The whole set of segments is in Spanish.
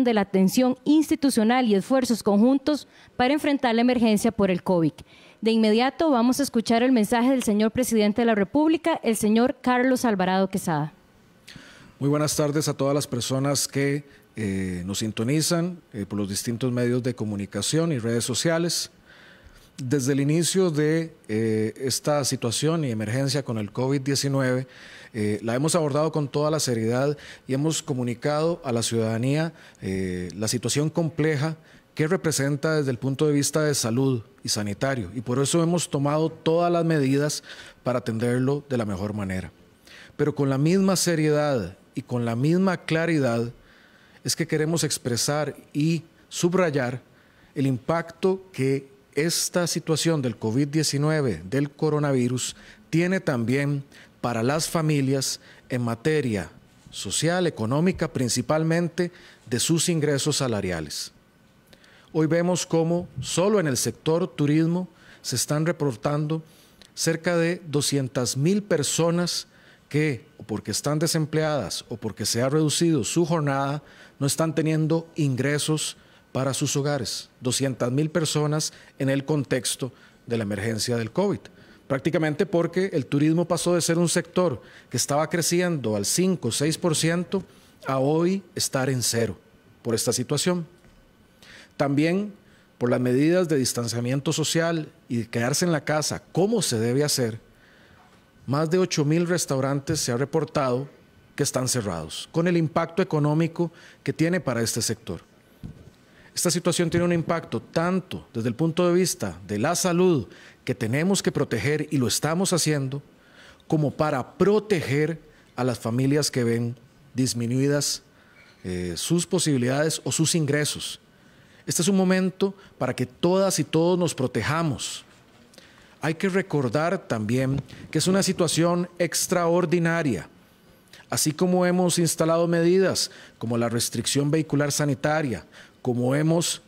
de la atención institucional y esfuerzos conjuntos para enfrentar la emergencia por el COVID. De inmediato vamos a escuchar el mensaje del señor presidente de la República, el señor Carlos Alvarado Quesada. Muy buenas tardes a todas las personas que eh, nos sintonizan eh, por los distintos medios de comunicación y redes sociales. Desde el inicio de eh, esta situación y emergencia con el COVID-19, eh, la hemos abordado con toda la seriedad y hemos comunicado a la ciudadanía eh, la situación compleja que representa desde el punto de vista de salud y sanitario. Y por eso hemos tomado todas las medidas para atenderlo de la mejor manera. Pero con la misma seriedad y con la misma claridad es que queremos expresar y subrayar el impacto que esta situación del COVID-19, del coronavirus, tiene también para las familias en materia social, económica, principalmente de sus ingresos salariales. Hoy vemos cómo solo en el sector turismo se están reportando cerca de 200 mil personas que, o porque están desempleadas o porque se ha reducido su jornada, no están teniendo ingresos para sus hogares, mil personas en el contexto de la emergencia del COVID. Prácticamente porque el turismo pasó de ser un sector que estaba creciendo al 5 o 6% a hoy estar en cero por esta situación. También por las medidas de distanciamiento social y de quedarse en la casa, como se debe hacer, más de mil restaurantes se ha reportado que están cerrados, con el impacto económico que tiene para este sector. Esta situación tiene un impacto tanto desde el punto de vista de la salud que tenemos que proteger y lo estamos haciendo, como para proteger a las familias que ven disminuidas eh, sus posibilidades o sus ingresos. Este es un momento para que todas y todos nos protejamos. Hay que recordar también que es una situación extraordinaria así como hemos instalado medidas como la restricción vehicular sanitaria, como hemos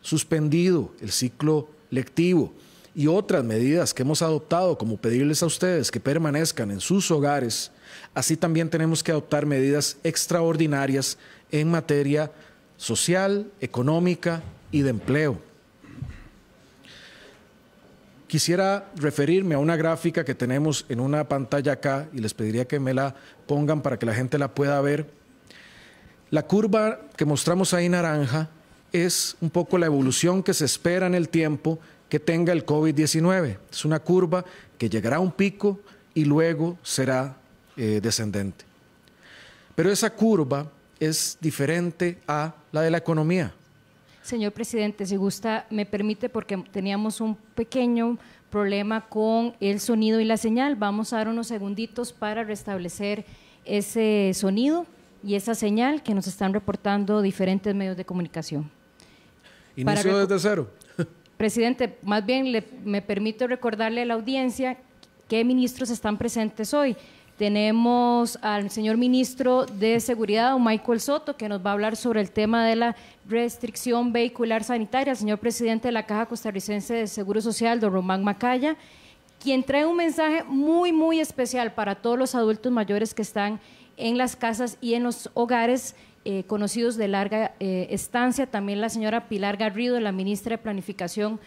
suspendido el ciclo lectivo y otras medidas que hemos adoptado, como pedirles a ustedes que permanezcan en sus hogares, así también tenemos que adoptar medidas extraordinarias en materia social, económica y de empleo. Quisiera referirme a una gráfica que tenemos en una pantalla acá y les pediría que me la pongan para que la gente la pueda ver. La curva que mostramos ahí naranja es un poco la evolución que se espera en el tiempo que tenga el COVID-19. Es una curva que llegará a un pico y luego será eh, descendente. Pero esa curva es diferente a la de la economía. Señor presidente, si gusta, me permite porque teníamos un pequeño problema con el sonido y la señal. Vamos a dar unos segunditos para restablecer ese sonido y esa señal que nos están reportando diferentes medios de comunicación. Inicio desde cero. Presidente, más bien me permito recordarle a la audiencia qué ministros están presentes hoy. Tenemos al señor ministro de Seguridad, Michael Soto, que nos va a hablar sobre el tema de la restricción vehicular sanitaria, El señor presidente de la Caja Costarricense de Seguro Social, don Román Macaya, quien trae un mensaje muy, muy especial para todos los adultos mayores que están en las casas y en los hogares eh, conocidos de larga eh, estancia. También la señora Pilar Garrido, la ministra de Planificación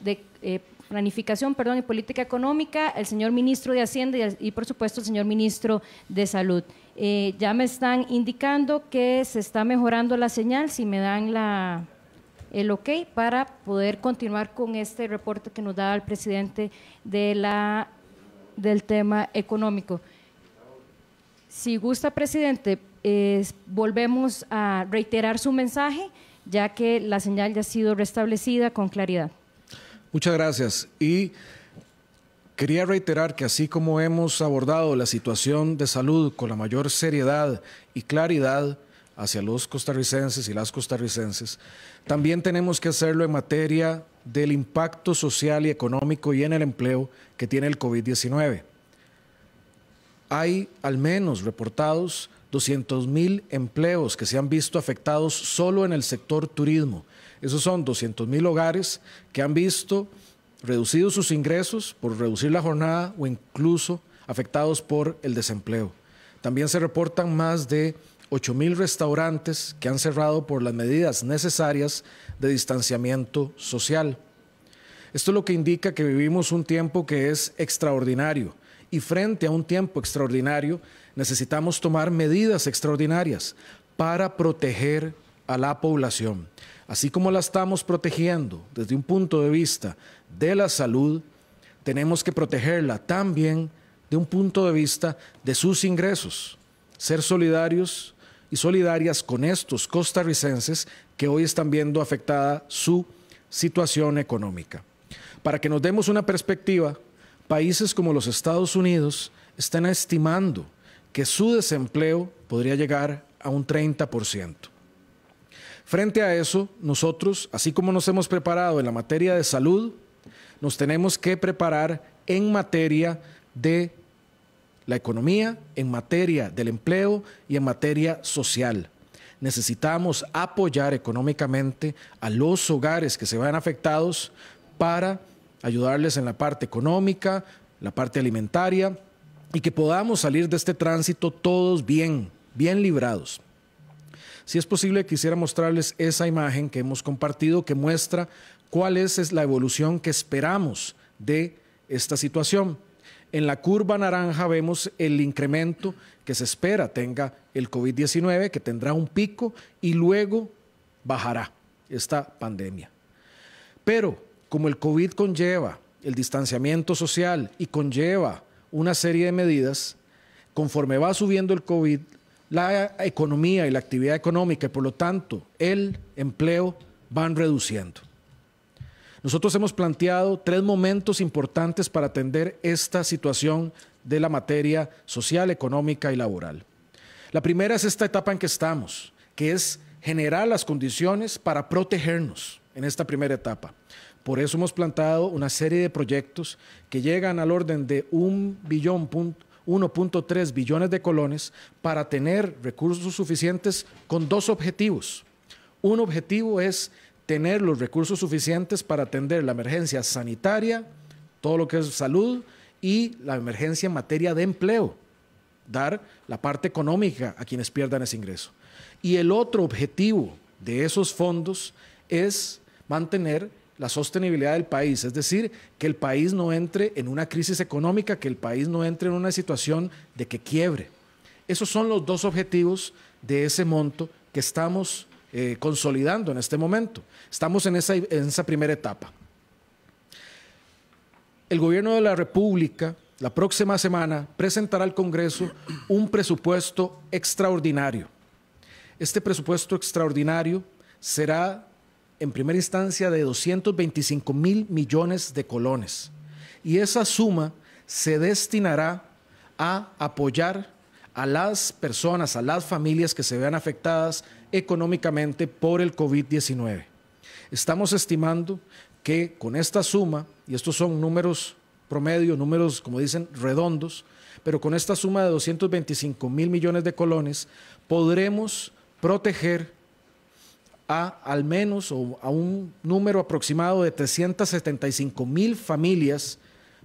de... Eh, planificación perdón, y política económica, el señor ministro de Hacienda y, por supuesto el señor ministro de Salud. Eh, ya me están indicando que se está mejorando la señal, si me dan la, el ok para poder continuar con este reporte que nos da el presidente de la, del tema económico. Si gusta, presidente, eh, volvemos a reiterar su mensaje, ya que la señal ya ha sido restablecida con claridad. Muchas gracias. Y quería reiterar que así como hemos abordado la situación de salud con la mayor seriedad y claridad hacia los costarricenses y las costarricenses, también tenemos que hacerlo en materia del impacto social y económico y en el empleo que tiene el COVID-19 hay al menos reportados 200 mil empleos que se han visto afectados solo en el sector turismo. Esos son 200 mil hogares que han visto reducidos sus ingresos por reducir la jornada o incluso afectados por el desempleo. También se reportan más de 8 mil restaurantes que han cerrado por las medidas necesarias de distanciamiento social. Esto es lo que indica que vivimos un tiempo que es extraordinario y frente a un tiempo extraordinario necesitamos tomar medidas extraordinarias para proteger a la población. Así como la estamos protegiendo desde un punto de vista de la salud, tenemos que protegerla también de un punto de vista de sus ingresos, ser solidarios y solidarias con estos costarricenses que hoy están viendo afectada su situación económica. Para que nos demos una perspectiva, países como los Estados Unidos están estimando que su desempleo podría llegar a un 30%. Frente a eso, nosotros, así como nos hemos preparado en la materia de salud, nos tenemos que preparar en materia de la economía, en materia del empleo y en materia social. Necesitamos apoyar económicamente a los hogares que se van afectados para ayudarles en la parte económica, la parte alimentaria, y que podamos salir de este tránsito todos bien, bien librados. Si es posible, quisiera mostrarles esa imagen que hemos compartido que muestra cuál es, la evolución que esperamos de esta situación. En la curva naranja vemos el incremento que se espera tenga el COVID-19, que tendrá un pico y luego bajará esta pandemia. Pero como el COVID conlleva el distanciamiento social y conlleva una serie de medidas, conforme va subiendo el COVID, la economía y la actividad económica y por lo tanto el empleo van reduciendo. Nosotros hemos planteado tres momentos importantes para atender esta situación de la materia social, económica y laboral. La primera es esta etapa en que estamos, que es generar las condiciones para protegernos en esta primera etapa. Por eso hemos plantado una serie de proyectos que llegan al orden de 1.3 billones de colones para tener recursos suficientes con dos objetivos. Un objetivo es tener los recursos suficientes para atender la emergencia sanitaria, todo lo que es salud y la emergencia en materia de empleo, dar la parte económica a quienes pierdan ese ingreso. Y el otro objetivo de esos fondos es mantener la sostenibilidad del país, es decir, que el país no entre en una crisis económica, que el país no entre en una situación de que quiebre. Esos son los dos objetivos de ese monto que estamos eh, consolidando en este momento. Estamos en esa, en esa primera etapa. El gobierno de la República la próxima semana presentará al Congreso un presupuesto extraordinario. Este presupuesto extraordinario será en primera instancia de 225 mil millones de colones. Y esa suma se destinará a apoyar a las personas, a las familias que se vean afectadas económicamente por el COVID-19. Estamos estimando que con esta suma, y estos son números promedio, números, como dicen, redondos, pero con esta suma de 225 mil millones de colones, podremos proteger a al menos o a un número aproximado de 375 mil familias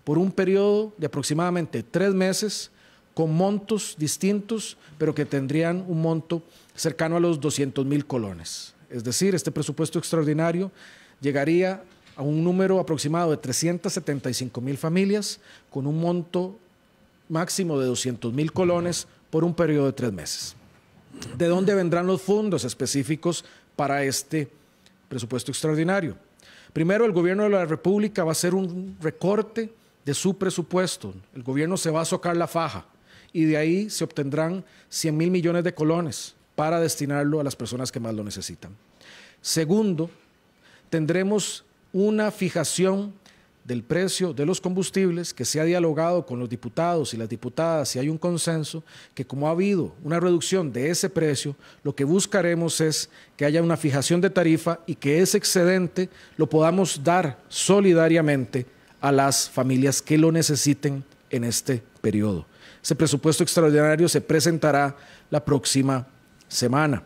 por un periodo de aproximadamente tres meses con montos distintos, pero que tendrían un monto cercano a los 200 mil colones. Es decir, este presupuesto extraordinario llegaría a un número aproximado de 375 mil familias con un monto máximo de 200 mil colones por un periodo de tres meses. ¿De dónde vendrán los fondos específicos para este presupuesto extraordinario. Primero, el gobierno de la República va a hacer un recorte de su presupuesto. El gobierno se va a socar la faja y de ahí se obtendrán 100 mil millones de colones para destinarlo a las personas que más lo necesitan. Segundo, tendremos una fijación del precio de los combustibles, que se ha dialogado con los diputados y las diputadas y hay un consenso, que como ha habido una reducción de ese precio, lo que buscaremos es que haya una fijación de tarifa y que ese excedente lo podamos dar solidariamente a las familias que lo necesiten en este periodo. Ese presupuesto extraordinario se presentará la próxima semana.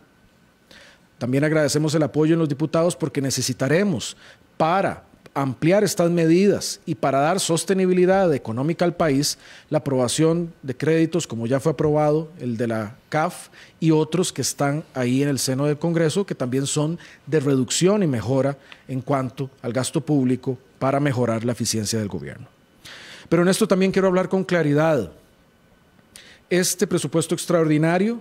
También agradecemos el apoyo en los diputados porque necesitaremos para ampliar estas medidas y para dar sostenibilidad económica al país, la aprobación de créditos como ya fue aprobado, el de la CAF y otros que están ahí en el seno del Congreso, que también son de reducción y mejora en cuanto al gasto público para mejorar la eficiencia del gobierno. Pero en esto también quiero hablar con claridad. Este presupuesto extraordinario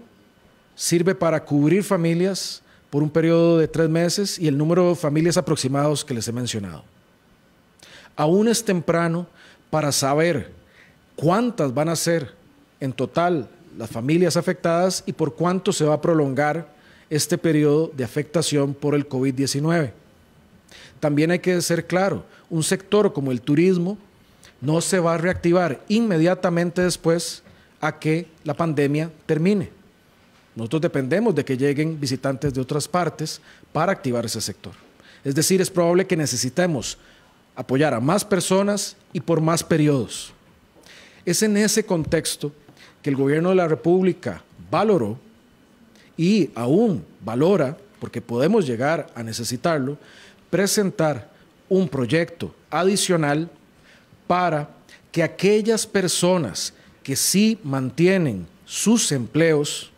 sirve para cubrir familias por un periodo de tres meses y el número de familias aproximados que les he mencionado aún es temprano para saber cuántas van a ser en total las familias afectadas y por cuánto se va a prolongar este periodo de afectación por el COVID-19. También hay que ser claro, un sector como el turismo no se va a reactivar inmediatamente después a que la pandemia termine. Nosotros dependemos de que lleguen visitantes de otras partes para activar ese sector. Es decir, es probable que necesitemos apoyar a más personas y por más periodos. Es en ese contexto que el gobierno de la República valoró y aún valora, porque podemos llegar a necesitarlo, presentar un proyecto adicional para que aquellas personas que sí mantienen sus empleos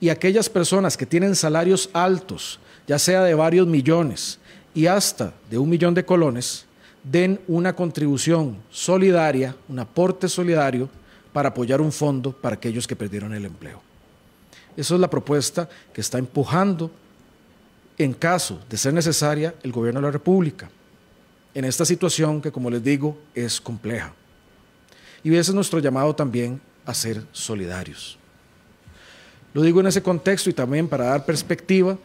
y aquellas personas que tienen salarios altos, ya sea de varios millones y hasta de un millón de colones, den una contribución solidaria, un aporte solidario para apoyar un fondo para aquellos que perdieron el empleo. Esa es la propuesta que está empujando, en caso de ser necesaria, el gobierno de la República, en esta situación que, como les digo, es compleja. Y ese es nuestro llamado también a ser solidarios. Lo digo en ese contexto y también para dar perspectiva,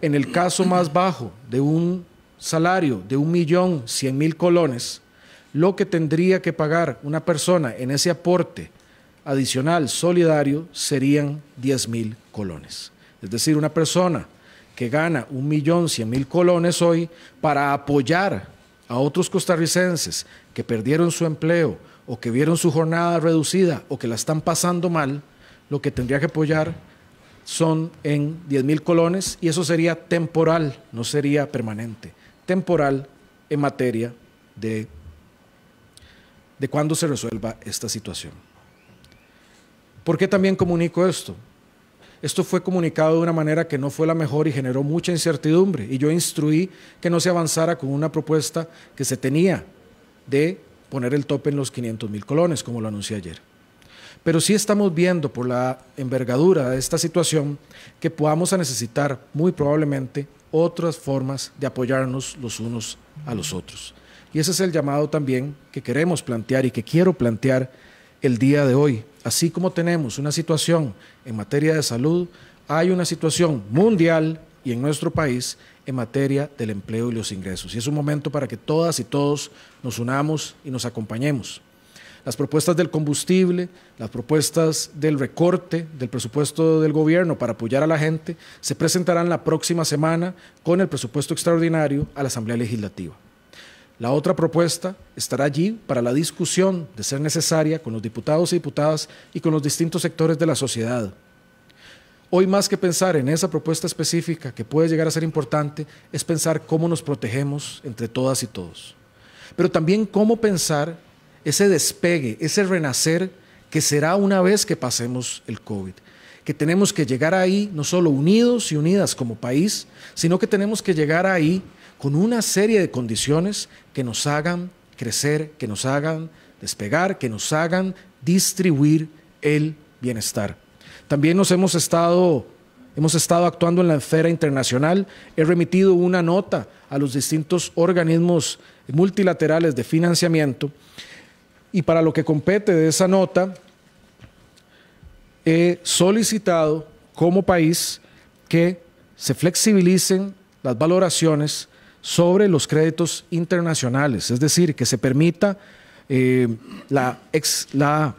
en el caso más bajo de un salario de un millón cien mil colones, lo que tendría que pagar una persona en ese aporte adicional solidario serían diez mil colones. Es decir, una persona que gana un millón cien mil colones hoy para apoyar a otros costarricenses que perdieron su empleo o que vieron su jornada reducida o que la están pasando mal, lo que tendría que apoyar son en diez mil colones y eso sería temporal, no sería permanente temporal en materia de, de cuándo se resuelva esta situación. ¿Por qué también comunico esto? Esto fue comunicado de una manera que no fue la mejor y generó mucha incertidumbre. Y yo instruí que no se avanzara con una propuesta que se tenía de poner el tope en los 500 mil colones, como lo anuncié ayer. Pero sí estamos viendo por la envergadura de esta situación que podamos a necesitar muy probablemente otras formas de apoyarnos los unos a los otros. Y ese es el llamado también que queremos plantear y que quiero plantear el día de hoy. Así como tenemos una situación en materia de salud, hay una situación mundial y en nuestro país en materia del empleo y los ingresos. Y es un momento para que todas y todos nos unamos y nos acompañemos las propuestas del combustible, las propuestas del recorte del presupuesto del gobierno para apoyar a la gente, se presentarán la próxima semana con el presupuesto extraordinario a la Asamblea Legislativa. La otra propuesta estará allí para la discusión de ser necesaria con los diputados y diputadas y con los distintos sectores de la sociedad. Hoy más que pensar en esa propuesta específica que puede llegar a ser importante, es pensar cómo nos protegemos entre todas y todos. Pero también cómo pensar ese despegue, ese renacer que será una vez que pasemos el COVID. Que tenemos que llegar ahí no solo unidos y unidas como país, sino que tenemos que llegar ahí con una serie de condiciones que nos hagan crecer, que nos hagan despegar, que nos hagan distribuir el bienestar. También nos hemos estado Hemos estado actuando en la esfera internacional. He remitido una nota a los distintos organismos multilaterales de financiamiento y para lo que compete de esa nota, he solicitado como país que se flexibilicen las valoraciones sobre los créditos internacionales, es decir, que se permita eh, la, la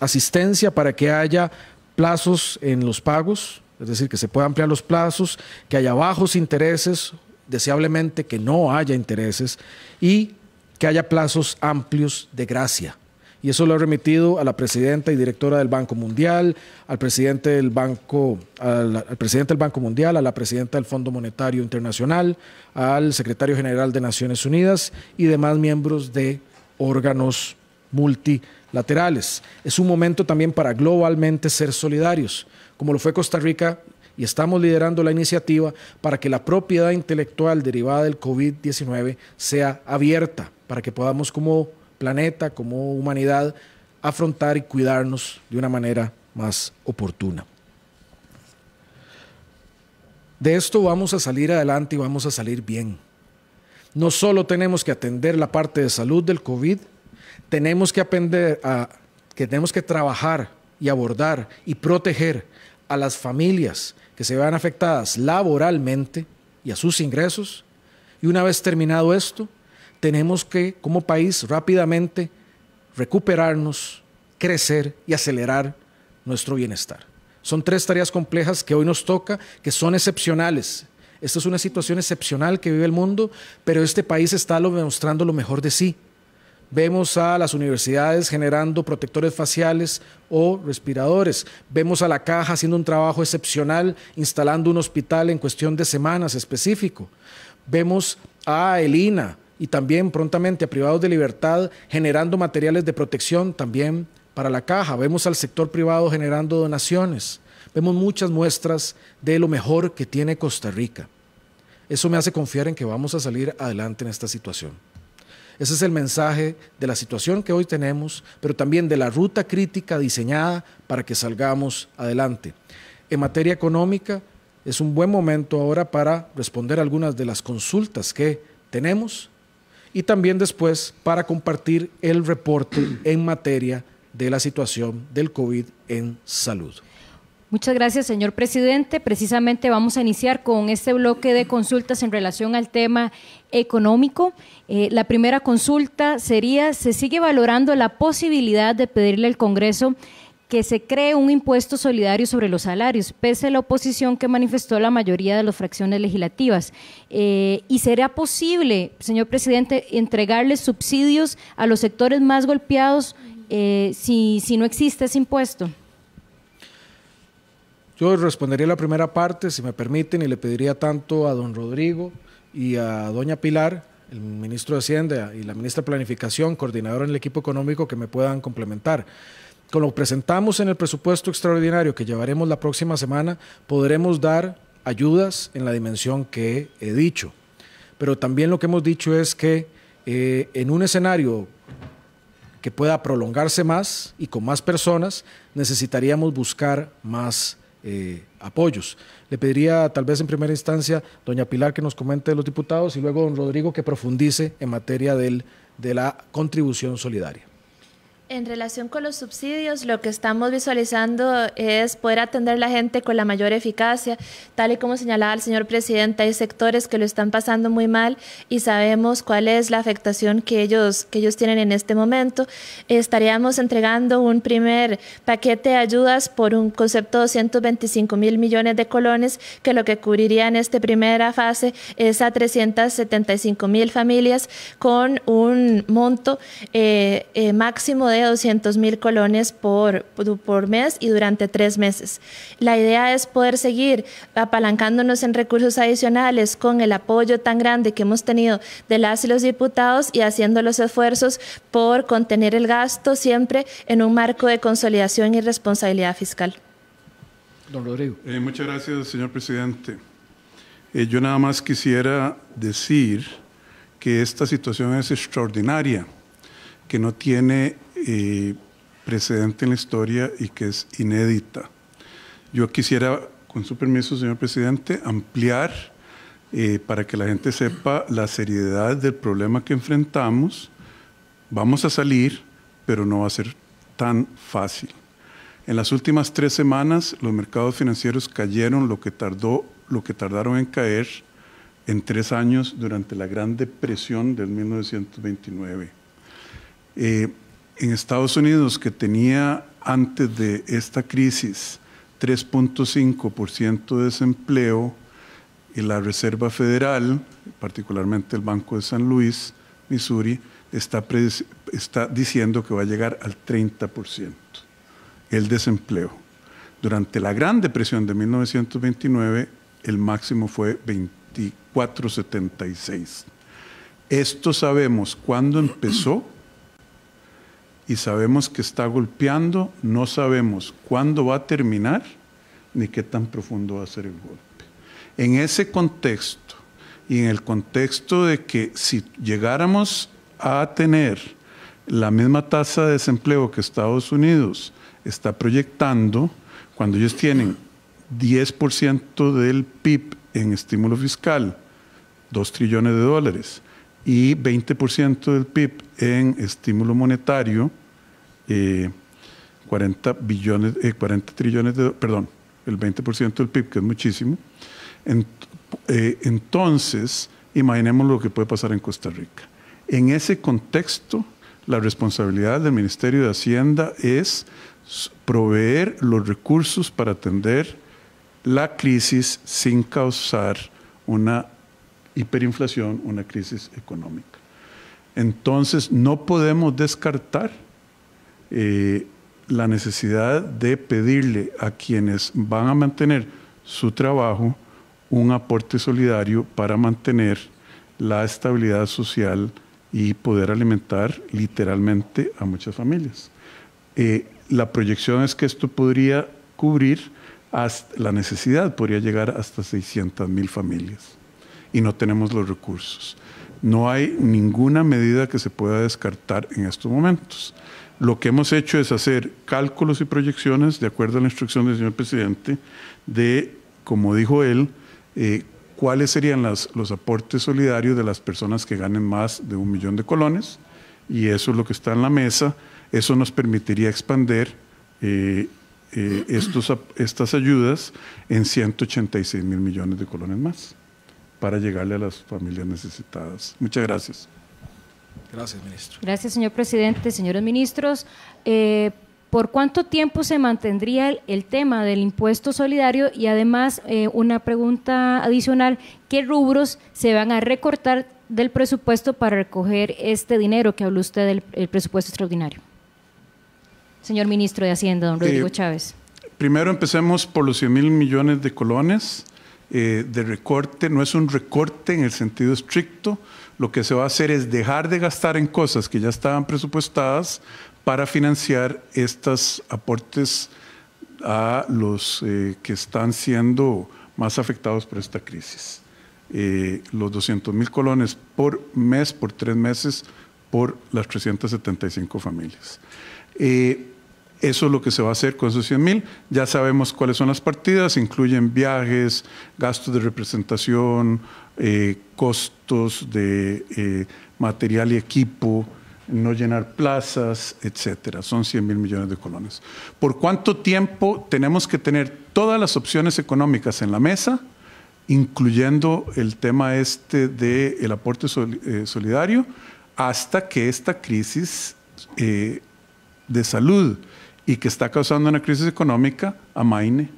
asistencia para que haya plazos en los pagos, es decir, que se puedan ampliar los plazos, que haya bajos intereses, deseablemente que no haya intereses, y que haya plazos amplios de gracia. Y eso lo ha remitido a la presidenta y directora del Banco Mundial, al presidente del Banco, al, al presidente del Banco Mundial, a la presidenta del Fondo Monetario Internacional, al secretario general de Naciones Unidas y demás miembros de órganos multilaterales. Es un momento también para globalmente ser solidarios, como lo fue Costa Rica y estamos liderando la iniciativa para que la propiedad intelectual derivada del COVID-19 sea abierta para que podamos como planeta, como humanidad, afrontar y cuidarnos de una manera más oportuna. De esto vamos a salir adelante y vamos a salir bien. No solo tenemos que atender la parte de salud del COVID, tenemos que aprender a que tenemos que trabajar y abordar y proteger a las familias que se vean afectadas laboralmente y a sus ingresos. Y una vez terminado esto, tenemos que, como país, rápidamente recuperarnos, crecer y acelerar nuestro bienestar. Son tres tareas complejas que hoy nos toca, que son excepcionales. Esta es una situación excepcional que vive el mundo, pero este país está demostrando lo mejor de sí. Vemos a las universidades generando protectores faciales o respiradores. Vemos a la caja haciendo un trabajo excepcional, instalando un hospital en cuestión de semanas específico. Vemos a Elina y también prontamente a privados de libertad generando materiales de protección también para la caja. Vemos al sector privado generando donaciones. Vemos muchas muestras de lo mejor que tiene Costa Rica. Eso me hace confiar en que vamos a salir adelante en esta situación. Ese es el mensaje de la situación que hoy tenemos, pero también de la ruta crítica diseñada para que salgamos adelante. En materia económica, es un buen momento ahora para responder algunas de las consultas que tenemos y también después para compartir el reporte en materia de la situación del COVID en salud. Muchas gracias, señor presidente. Precisamente vamos a iniciar con este bloque de consultas en relación al tema económico. Eh, la primera consulta sería, ¿se sigue valorando la posibilidad de pedirle al Congreso que se cree un impuesto solidario sobre los salarios, pese a la oposición que manifestó la mayoría de las fracciones legislativas. Eh, ¿Y será posible, señor presidente, entregarle subsidios a los sectores más golpeados eh, si, si no existe ese impuesto? Yo respondería la primera parte, si me permiten, y le pediría tanto a don Rodrigo y a doña Pilar, el ministro de Hacienda y la ministra de Planificación, coordinadora en el equipo económico, que me puedan complementar con lo que presentamos en el presupuesto extraordinario que llevaremos la próxima semana, podremos dar ayudas en la dimensión que he dicho. Pero también lo que hemos dicho es que eh, en un escenario que pueda prolongarse más y con más personas, necesitaríamos buscar más eh, apoyos. Le pediría tal vez en primera instancia doña Pilar que nos comente los diputados y luego don Rodrigo que profundice en materia de la contribución solidaria. En relación con los subsidios, lo que estamos visualizando es poder atender a la gente con la mayor eficacia. Tal y como señalaba el señor presidente, hay sectores que lo están pasando muy mal y sabemos cuál es la afectación que ellos, que ellos tienen en este momento. Estaríamos entregando un primer paquete de ayudas por un concepto de 225 mil millones de colones, que lo que cubriría en esta primera fase es a 375 mil familias con un monto eh, eh, máximo de de 200 mil colones por, por mes y durante tres meses. La idea es poder seguir apalancándonos en recursos adicionales con el apoyo tan grande que hemos tenido de las y los diputados y haciendo los esfuerzos por contener el gasto siempre en un marco de consolidación y responsabilidad fiscal. Don eh, muchas gracias, señor presidente. Eh, yo nada más quisiera decir que esta situación es extraordinaria, que no tiene precedente en la historia y que es inédita. Yo quisiera, con su permiso, señor presidente, ampliar eh, para que la gente sepa la seriedad del problema que enfrentamos. Vamos a salir, pero no va a ser tan fácil. En las últimas tres semanas, los mercados financieros cayeron lo que, tardó, lo que tardaron en caer en tres años durante la Gran Depresión del 1929. Eh, en Estados Unidos, que tenía antes de esta crisis 3.5% de desempleo, y la Reserva Federal, particularmente el Banco de San Luis, Missouri, está, está diciendo que va a llegar al 30% el desempleo. Durante la Gran Depresión de 1929, el máximo fue 24.76. Esto sabemos cuándo empezó y sabemos que está golpeando, no sabemos cuándo va a terminar ni qué tan profundo va a ser el golpe. En ese contexto y en el contexto de que si llegáramos a tener la misma tasa de desempleo que Estados Unidos está proyectando, cuando ellos tienen 10% del PIB en estímulo fiscal, 2 trillones de dólares, y 20% del PIB en estímulo monetario, 40, eh, billones, 40 eh, trillones de, perdón, el 20% del PIB, que es muchísimo. Eh, entonces, imaginemos lo que puede pasar en Costa Rica. En ese contexto, la responsabilidad del Ministerio de Hacienda es proveer los recursos para atender la crisis sin causar una hiperinflación, una crisis económica. Entonces, no podemos descartar eh, la necesidad de pedirle a quienes van a mantener su trabajo un aporte solidario para mantener la estabilidad social y poder alimentar literalmente a muchas familias. Eh, la proyección es que esto podría cubrir hasta la necesidad, podría llegar hasta 600 mil familias y no tenemos los recursos. No hay ninguna medida que se pueda descartar en estos momentos. Lo que hemos hecho es hacer cálculos y proyecciones, de acuerdo a la instrucción del señor presidente, de, como dijo él, eh, cuáles serían los aportes solidarios de las personas que ganen más de un millón de colones, y eso es lo que está en la mesa. Eso nos permitiría expander eh, eh, estos, estas ayudas en 186 mil millones de colones más para llegarle a las familias necesitadas. Muchas gracias. Gracias, ministro. Gracias, señor presidente, señores ministros. Eh, ¿Por cuánto tiempo se mantendría el, tema del impuesto solidario? Y además, eh, una pregunta adicional, ¿qué rubros se van a recortar del presupuesto para recoger este dinero que habló usted del presupuesto extraordinario? Señor ministro de Hacienda, don eh, Rodrigo Chávez. Primero empecemos por los 100 mil millones de colones eh, de recorte, no es un recorte en el sentido estricto, lo que se va a hacer es dejar de gastar en cosas que ya estaban presupuestadas para financiar estos aportes a los eh, que están siendo más afectados por esta crisis. Eh, los 200 mil colones por mes, por tres meses, por las 375 familias. Eso es lo que se va a hacer con esos 100 mil. Ya sabemos cuáles son las partidas, incluyen viajes, gastos de representación, eh, costos de eh, material y equipo, no llenar plazas, etcétera. Son 100 mil millones de colones. ¿Por cuánto tiempo tenemos que tener todas las opciones económicas en la mesa, incluyendo el tema este del aporte eh, solidario, hasta que esta crisis de salud y que está causando una crisis económica, amaine,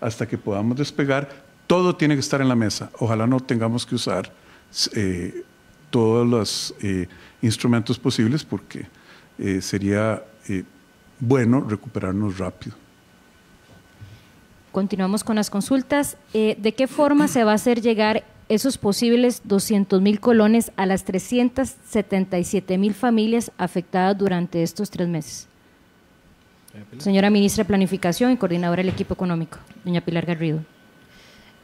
hasta que podamos despegar. Todo tiene que estar en la mesa. Ojalá no tengamos que usar eh, todos los eh, instrumentos posibles porque eh, sería bueno recuperarnos rápido. Continuamos con las consultas. ¿De qué forma se va a hacer llegar esos posibles 200 mil colones a las 377 mil familias afectadas durante estos tres meses? Señora Ministra de Planificación y coordinadora del equipo económico, doña Pilar Garrido.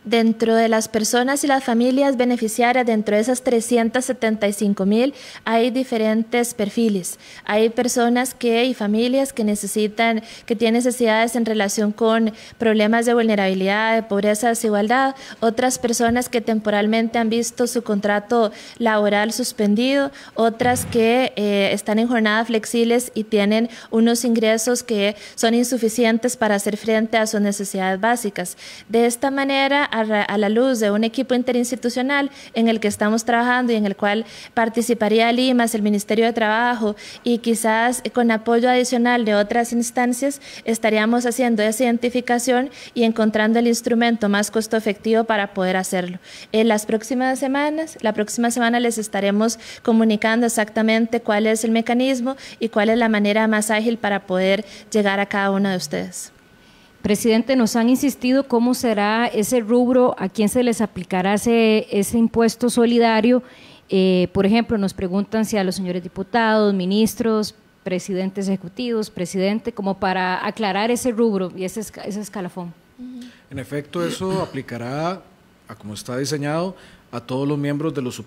Dentro de las personas y las familias beneficiarias, dentro de esas 375 mil, hay diferentes perfiles. Hay personas que y familias que necesitan, que tienen necesidades en relación con problemas de vulnerabilidad, de pobreza, desigualdad. Otras personas que temporalmente han visto su contrato laboral suspendido. Otras que eh, están en jornadas flexibles y tienen unos ingresos que son insuficientes para hacer frente a sus necesidades básicas. De esta manera, a, la luz de un equipo interinstitucional en el que estamos trabajando y en el cual participaría Limas, el Ministerio de Trabajo y quizás con apoyo adicional de otras instancias estaríamos haciendo esa identificación y encontrando el instrumento más costo efectivo para poder hacerlo. En las próximas semanas, la próxima semana les estaremos comunicando exactamente cuál es el mecanismo y cuál es la manera más ágil para poder llegar a cada uno de ustedes. Presidente, nos han insistido cómo será ese rubro, a quién se les aplicará ese, ese impuesto solidario. Eh, por ejemplo, nos preguntan si a los señores diputados, ministros, presidentes ejecutivos, presidente, como para aclarar ese rubro y ese, ese escalafón. En efecto, eso aplicará, a como está diseñado, a todos los miembros de los,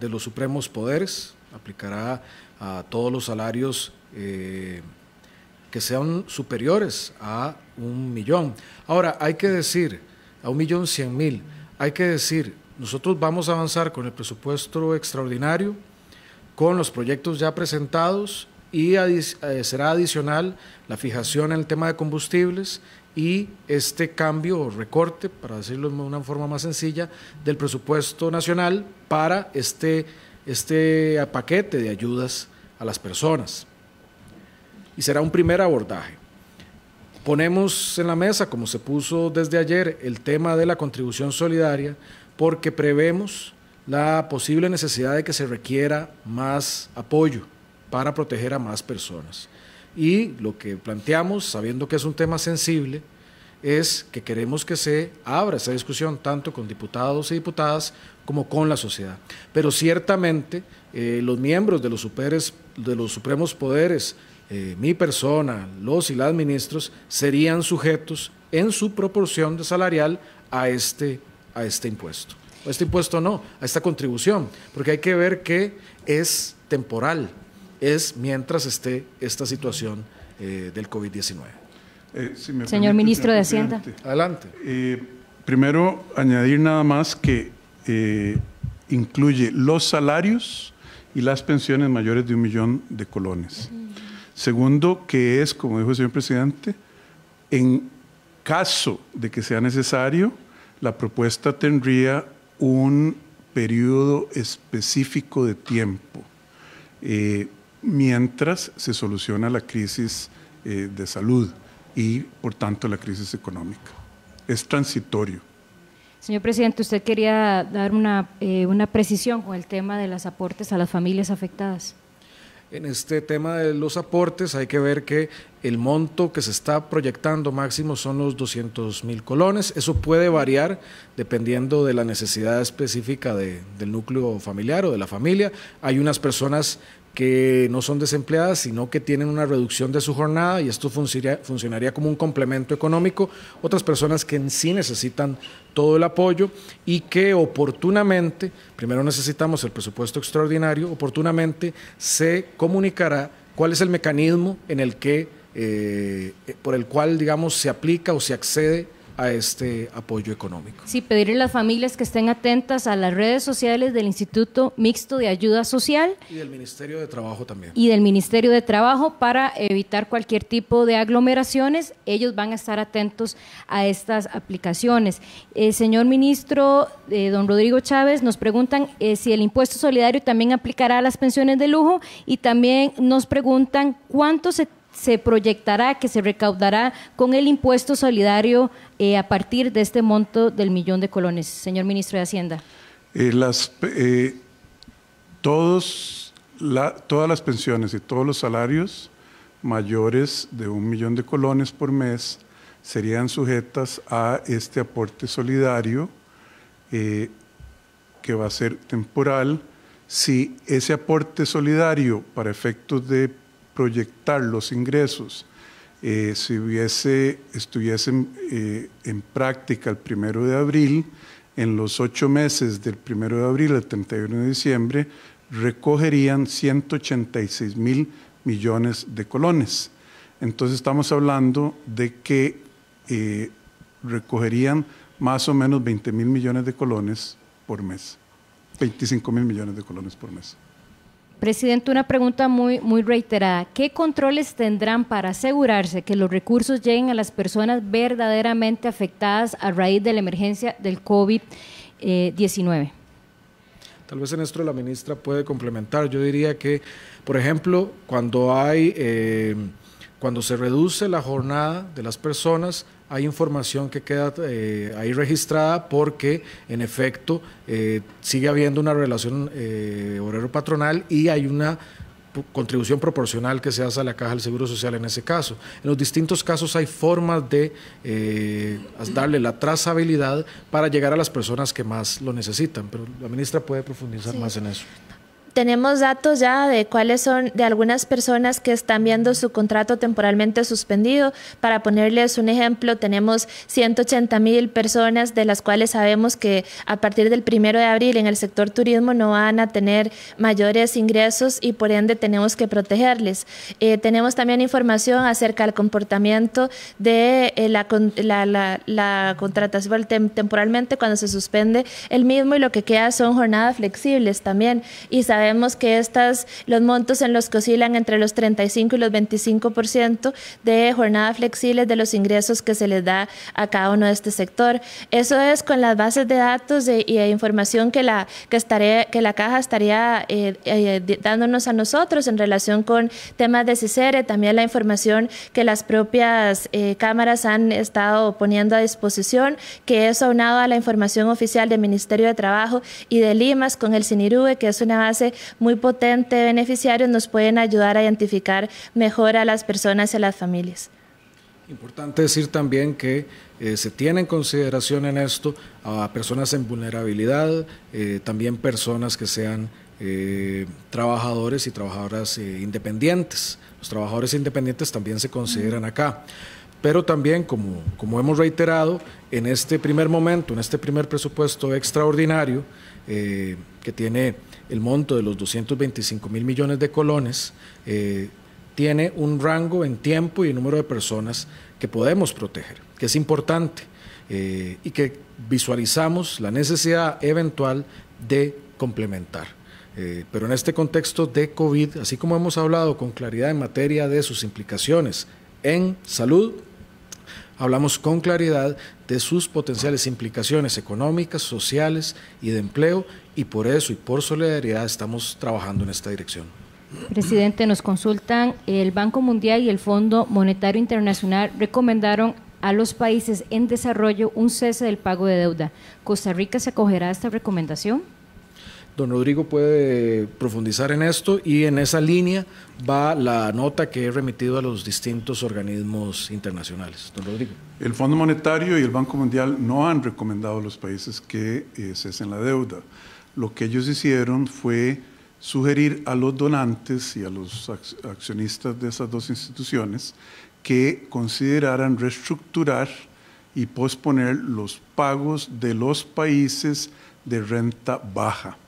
de los supremos poderes, aplicará a todos los salarios eh, que sean superiores a un millón. Ahora, hay que decir, a un millón cien mil, hay que decir, nosotros vamos a avanzar con el presupuesto extraordinario, con los proyectos ya presentados y eh, será adicional la fijación en el tema de combustibles y este cambio o recorte, para decirlo de una forma más sencilla, del presupuesto nacional para este, este paquete de ayudas a las personas y será un primer abordaje. Ponemos en la mesa, como se puso desde ayer, el tema de la contribución solidaria porque prevemos la posible necesidad de que se requiera más apoyo para proteger a más personas. Y lo que planteamos, sabiendo que es un tema sensible, es que queremos que se abra esa discusión tanto con diputados y diputadas como con la sociedad. Pero ciertamente eh, los miembros de los, de los supremos poderes eh, mi persona, los y las ministros, serían sujetos en su proporción de salarial a este, a este impuesto. A este impuesto no, a esta contribución, porque hay que ver que es temporal, es mientras esté esta situación eh, del COVID-19. Eh, señor ministro de Hacienda. Adelante. primero, añadir nada más que incluye los salarios y las pensiones mayores de un millón de colones. Segundo, que es, como dijo el señor presidente, en caso de que sea necesario, la propuesta tendría un periodo específico de tiempo, eh, mientras se soluciona la crisis eh, de salud y, por tanto, la crisis económica. Es transitorio. Señor presidente, usted quería dar una eh, precisión con el tema de los aportes a las familias afectadas en este tema de los aportes hay que ver que el monto que se está proyectando máximo son los 200 mil colones. Eso puede variar dependiendo de la necesidad específica de, del núcleo familiar o de la familia. Hay unas personas que no son desempleadas, sino que tienen una reducción de su jornada y esto funcionaría, como un complemento económico. Otras personas que en sí necesitan todo el apoyo y que oportunamente, primero necesitamos el presupuesto extraordinario, oportunamente se comunicará cuál es el mecanismo en el que, eh, por el cual, digamos, se aplica o se accede a este apoyo económico. Sí, pedirle a las familias que estén atentas a las redes sociales del Instituto Mixto de Ayuda Social. Y del Ministerio de Trabajo también. Y del Ministerio de Trabajo para evitar cualquier tipo de aglomeraciones. Ellos van a estar atentos a estas aplicaciones. Eh, señor ministro, eh, don Rodrigo Chávez, nos preguntan eh, si el impuesto solidario también aplicará a las pensiones de lujo y también nos preguntan cuánto se se proyectará, que se recaudará con el impuesto solidario eh, a partir de este monto del millón de colones, señor ministro de Hacienda? Eh, las, eh, todas las pensiones y todos los salarios mayores de un millón de colones por mes serían sujetas a este aporte solidario que va a ser temporal. Si ese aporte solidario para efectos de proyectar los ingresos, eh, si hubiese, estuviesen eh, en práctica el primero de abril, en los ocho meses del primero de abril al 31 de diciembre, recogerían 186 mil millones de colones. Entonces estamos hablando de que eh, recogerían más o menos 20 mil millones de colones por mes, 25 mil millones de colones por mes. Presidente, una pregunta muy, muy reiterada. ¿Qué controles tendrán para asegurarse que los recursos lleguen a las personas verdaderamente afectadas a raíz de la emergencia del COVID-19? Eh, Tal vez en esto la ministra puede complementar. Yo diría que, por ejemplo, cuando hay, eh, cuando se reduce la jornada de las personas, hay información que queda eh, ahí registrada porque, en efecto, eh, sigue habiendo una relación eh, obrero-patronal y hay una contribución proporcional que se hace a la caja del Seguro Social en ese caso. En los distintos casos hay formas de eh, darle la trazabilidad para llegar a las personas que más lo necesitan, pero la ministra puede profundizar más en eso tenemos datos ya de cuáles son de algunas personas que están viendo su contrato temporalmente suspendido. Para ponerles un ejemplo, tenemos 180 mil personas de las cuales sabemos que a partir del primero de abril en el sector turismo no van a tener mayores ingresos y por ende tenemos que protegerles. Eh, tenemos también información acerca del comportamiento de eh, la, contratación temporalmente cuando se suspende el mismo y lo que queda son jornadas flexibles también. Y Sabemos que estas, los montos en los que oscilan entre los 35 y los 25% de jornada flexibles de los ingresos que se les da a cada uno de este sector. Eso es con las bases de datos y información que la, que, estaré, que la caja estaría eh, eh, dándonos a nosotros en relación con temas de CICERE, e, también la información que las propias eh, cámaras han estado poniendo a disposición, que es aunado a la información oficial del Ministerio de Trabajo y de Limas con el CINIRUE, que es una base muy potente, beneficiarios, nos pueden ayudar a identificar mejor a las personas y a las familias. Importante decir también que eh, se tiene en consideración en esto a personas en vulnerabilidad, eh, también personas que sean eh, trabajadores y trabajadoras independientes. Los trabajadores independientes también se consideran acá pero también, como, como hemos reiterado, en este primer momento, en este primer presupuesto extraordinario, eh, que tiene el monto de los 225 mil millones de colones, eh, tiene un rango en tiempo y número de personas que podemos proteger, que es importante eh, y que visualizamos la necesidad eventual de complementar. pero en este contexto de COVID, así como hemos hablado con claridad en materia de sus implicaciones en salud, hablamos con claridad de sus potenciales implicaciones económicas, sociales y de empleo y por eso y por solidaridad estamos trabajando en esta dirección. Presidente, nos consultan, el Banco Mundial y el Fondo Monetario Internacional recomendaron a los países en desarrollo un cese del pago de deuda. ¿Costa Rica se acogerá a esta recomendación? Don Rodrigo puede profundizar en esto y en esa línea va la nota que he remitido a los distintos organismos internacionales. Don Rodrigo. El Fondo Monetario y el Banco Mundial no han recomendado a los países que eh, cesen la deuda. Lo que ellos hicieron fue sugerir a los donantes y a los accionistas de esas dos instituciones que consideraran reestructurar y posponer los pagos de los países de renta baja.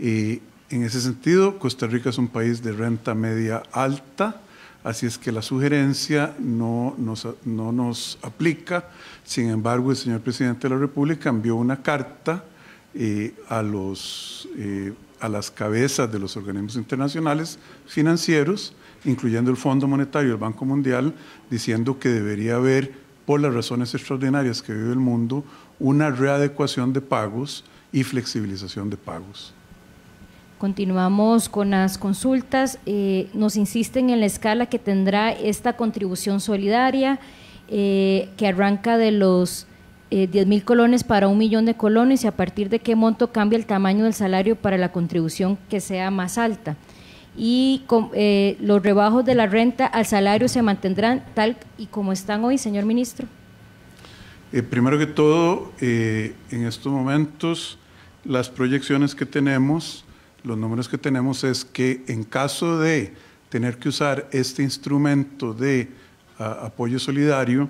Y en ese sentido, Costa Rica es un país de renta media alta, así es que la sugerencia no nos, aplica. Sin embargo, el señor presidente de la República envió una carta eh, a, eh, a las cabezas de los organismos internacionales financieros, incluyendo el Fondo Monetario y el Banco Mundial, diciendo que debería haber, por las razones extraordinarias que vive el mundo, una readecuación de pagos y flexibilización de pagos. Continuamos con las consultas. Eh, nos insisten en la escala que tendrá esta contribución solidaria eh, que arranca de los eh, 10 mil colones para un millón de colones y a partir de qué monto cambia el tamaño del salario para la contribución que sea más alta. Y eh, los rebajos de la renta al salario se mantendrán tal y como están hoy, señor ministro. primero que todo, en estos momentos, las proyecciones que tenemos los números que tenemos es que en caso de tener que usar este instrumento de ah, apoyo solidario,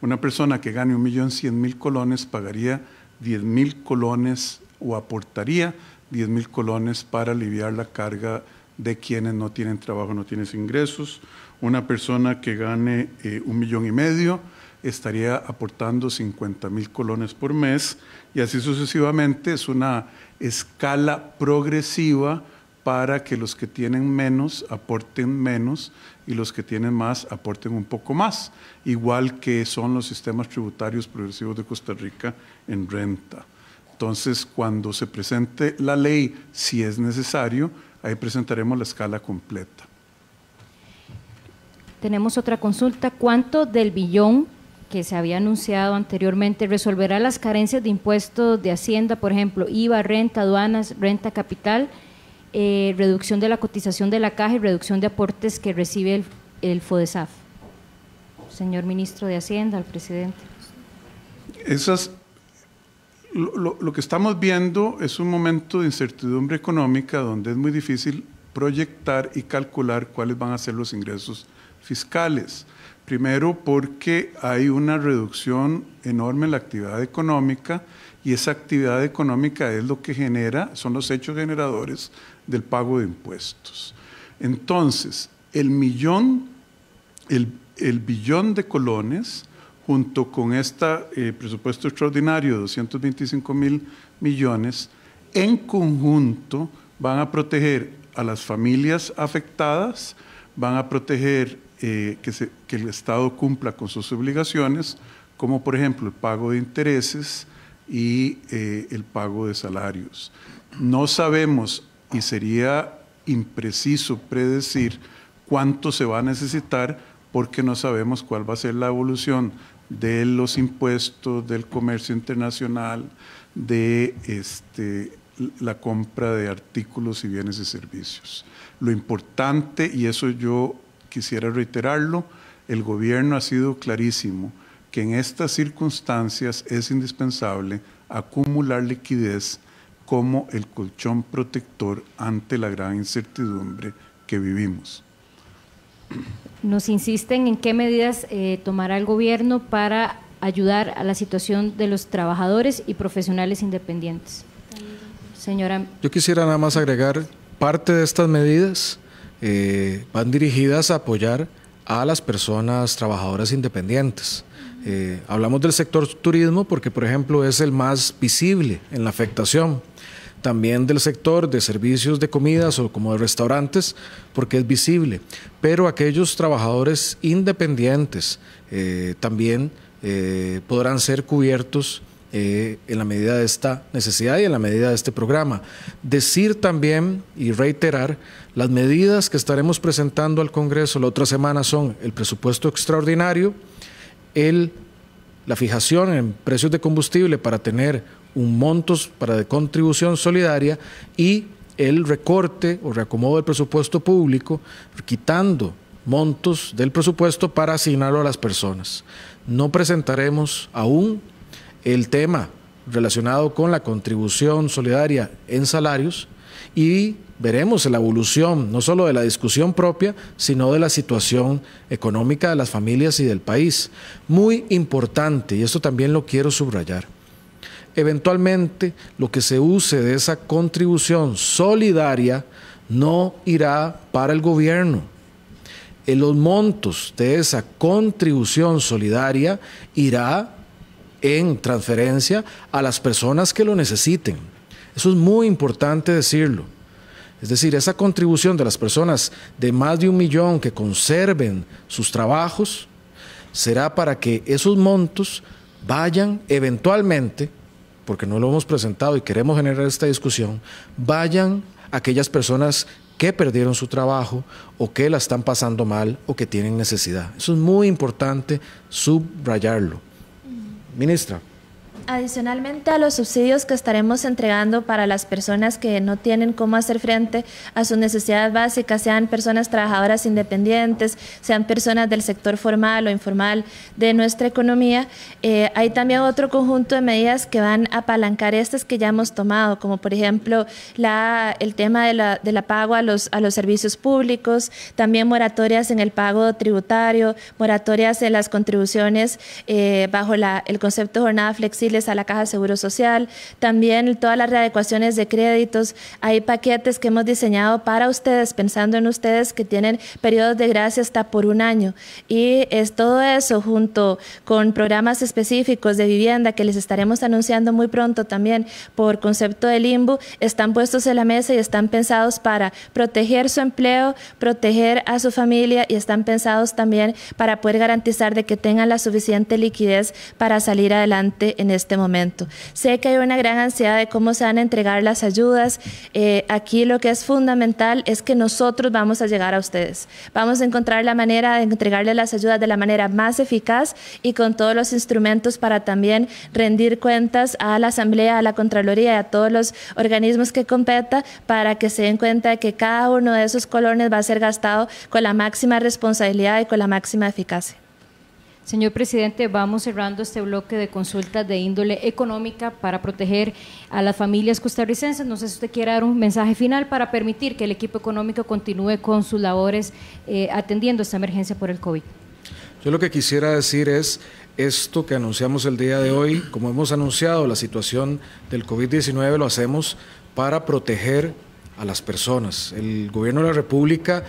una persona que gane 1.100.000 colones pagaría 10.000 colones o aportaría 10.000 colones para aliviar la carga de quienes no tienen trabajo, no tienen ingresos. Una persona que gane 1.500.000 eh, un millón y medio estaría aportando 50 mil colones por mes y así sucesivamente. Es una escala progresiva para que los que tienen menos aporten menos y los que tienen más aporten un poco más, igual que son los sistemas tributarios progresivos de Costa Rica en renta. Entonces, cuando se presente la ley, si es necesario, ahí presentaremos la escala completa. Tenemos otra consulta. ¿Cuánto del billón que se había anunciado anteriormente resolverá las carencias de impuestos de Hacienda, por ejemplo, IVA, renta, aduanas, renta capital, eh, reducción de la cotización de la caja y reducción de aportes que recibe el, FODESAF. Señor ministro de Hacienda, al presidente. lo que estamos viendo es un momento de incertidumbre económica donde es muy difícil proyectar y calcular cuáles van a ser los ingresos fiscales. Primero porque hay una reducción enorme en la actividad económica y esa actividad económica es lo que genera, son los hechos generadores del pago de impuestos. Entonces, el millón, el, billón de colones, junto con este presupuesto extraordinario de 225 mil millones, en conjunto van a proteger a las familias afectadas, van a proteger eh, que, que, el Estado cumpla con sus obligaciones, como por ejemplo el pago de intereses y eh, el pago de salarios. No sabemos, y sería impreciso predecir cuánto se va a necesitar porque no sabemos cuál va a ser la evolución de los impuestos, del comercio internacional, de este, la compra de artículos y bienes y servicios. Lo importante, y eso yo quisiera reiterarlo, el gobierno ha sido clarísimo que en estas circunstancias es indispensable acumular liquidez como el colchón protector ante la gran incertidumbre que vivimos. Nos insisten en qué medidas eh, tomará el gobierno para ayudar a la situación de los trabajadores y profesionales independientes. Señora. Yo quisiera nada más agregar parte de estas medidas eh, van dirigidas a apoyar a las personas trabajadoras independientes. Eh, hablamos del sector turismo porque, por ejemplo, es el más visible en la afectación. También del sector de servicios de comidas o como de restaurantes, porque es visible. Pero aquellos trabajadores independientes eh, también podrán ser cubiertos eh, en la medida de esta necesidad y en la medida de este programa. Decir también y reiterar, las medidas que estaremos presentando al Congreso la otra semana son el presupuesto extraordinario, la fijación en precios de combustible para tener un montos para de contribución solidaria y el recorte o reacomodo del presupuesto público, quitando montos del presupuesto para asignarlo a las personas. No presentaremos aún el tema relacionado con la contribución solidaria en salarios y veremos la evolución no solo de la discusión propia, sino de la situación económica de las familias y del país. Muy importante, y esto también lo quiero subrayar, eventualmente lo que se use de esa contribución solidaria no irá para el gobierno. En eh, los montos de esa contribución solidaria irá en transferencia a las personas que lo necesiten. Eso es muy importante decirlo. Es decir, esa contribución de las personas de más de un millón que conserven sus trabajos será para que esos montos vayan eventualmente, porque no lo hemos presentado y queremos generar esta discusión, vayan a aquellas personas que perdieron su trabajo o que la están pasando mal o que tienen necesidad. Eso es muy importante subrayarlo. Ministra. Adicionalmente a los subsidios que estaremos entregando para las personas que no tienen cómo hacer frente a sus necesidades básicas, sean personas trabajadoras independientes, sean personas del sector formal o informal de nuestra economía, eh, hay también otro conjunto de medidas que van a apalancar estas que ya hemos tomado, como por ejemplo el tema de la, pago a los, a los servicios públicos, también moratorias en el pago tributario, moratorias en las contribuciones eh, bajo el concepto de jornada flexible a la Caja de Seguro Social, también todas las readecuaciones de créditos. Hay paquetes que hemos diseñado para ustedes, pensando en ustedes que tienen periodos de gracia hasta por un año. Y es todo eso junto con programas específicos de vivienda que les estaremos anunciando muy pronto también por concepto del limbo, están puestos en la mesa y están pensados para proteger su empleo, proteger a su familia y están pensados también para poder garantizar de que tengan la suficiente liquidez para salir adelante en este este momento. Sé que hay una gran ansiedad de cómo se van a entregar las ayudas. Eh, aquí lo que es fundamental es que nosotros vamos a llegar a ustedes. Vamos a encontrar la manera de entregarles las ayudas de la manera más eficaz y con todos los instrumentos para también rendir cuentas a la Asamblea, a la Contraloría y a todos los organismos que competa para que se den cuenta de que cada uno de esos colones va a ser gastado con la máxima responsabilidad y con la máxima eficacia. Señor presidente, vamos cerrando este bloque de consultas de índole económica para proteger a las familias costarricenses. No sé si usted quiere dar un mensaje final para permitir que el equipo económico continúe con sus labores eh, atendiendo esta emergencia por el COVID. Yo lo que quisiera decir es esto que anunciamos el día de hoy, como hemos anunciado la situación del COVID-19, lo hacemos para proteger a las personas. El gobierno de la República,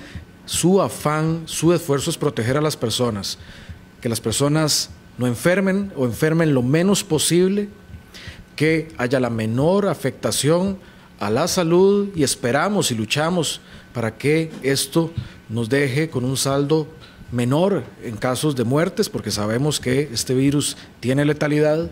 su afán, su esfuerzo es proteger a las personas que las personas no enfermen o enfermen lo menos posible, que haya la menor afectación a la salud y esperamos y luchamos para que esto nos deje con un saldo menor en casos de muertes, porque sabemos que este virus tiene letalidad,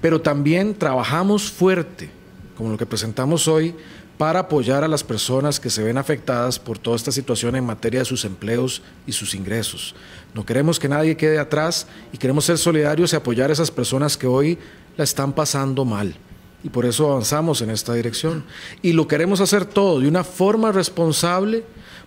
pero también trabajamos fuerte, como lo que presentamos hoy, para apoyar a las personas que se ven afectadas por toda esta situación en materia de sus empleos y sus ingresos. No queremos que nadie quede atrás y queremos ser solidarios y apoyar a esas personas que hoy la están pasando mal. Y por eso avanzamos en esta dirección. Y lo queremos hacer todo de una forma responsable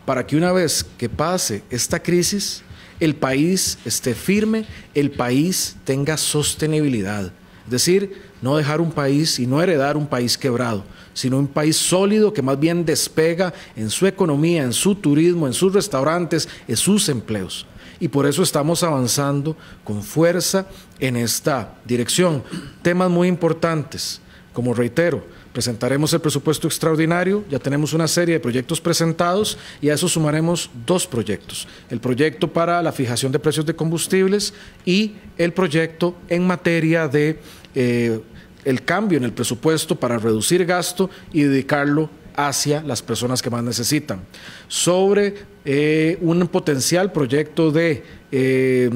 para que una vez que pase esta crisis, el país esté firme, el país tenga sostenibilidad. Es decir, no dejar un país y no heredar un país quebrado sino un país sólido que más bien despega en su economía, en su turismo, en sus restaurantes, en sus empleos. Y por eso estamos avanzando con fuerza en esta dirección. Temas muy importantes, como reitero, presentaremos el presupuesto extraordinario, ya tenemos una serie de proyectos presentados y a eso sumaremos dos proyectos, el proyecto para la fijación de precios de combustibles y el proyecto en materia de eh, el cambio en el presupuesto para reducir gasto y dedicarlo hacia las personas que más necesitan. Sobre eh, un potencial proyecto de... Eh,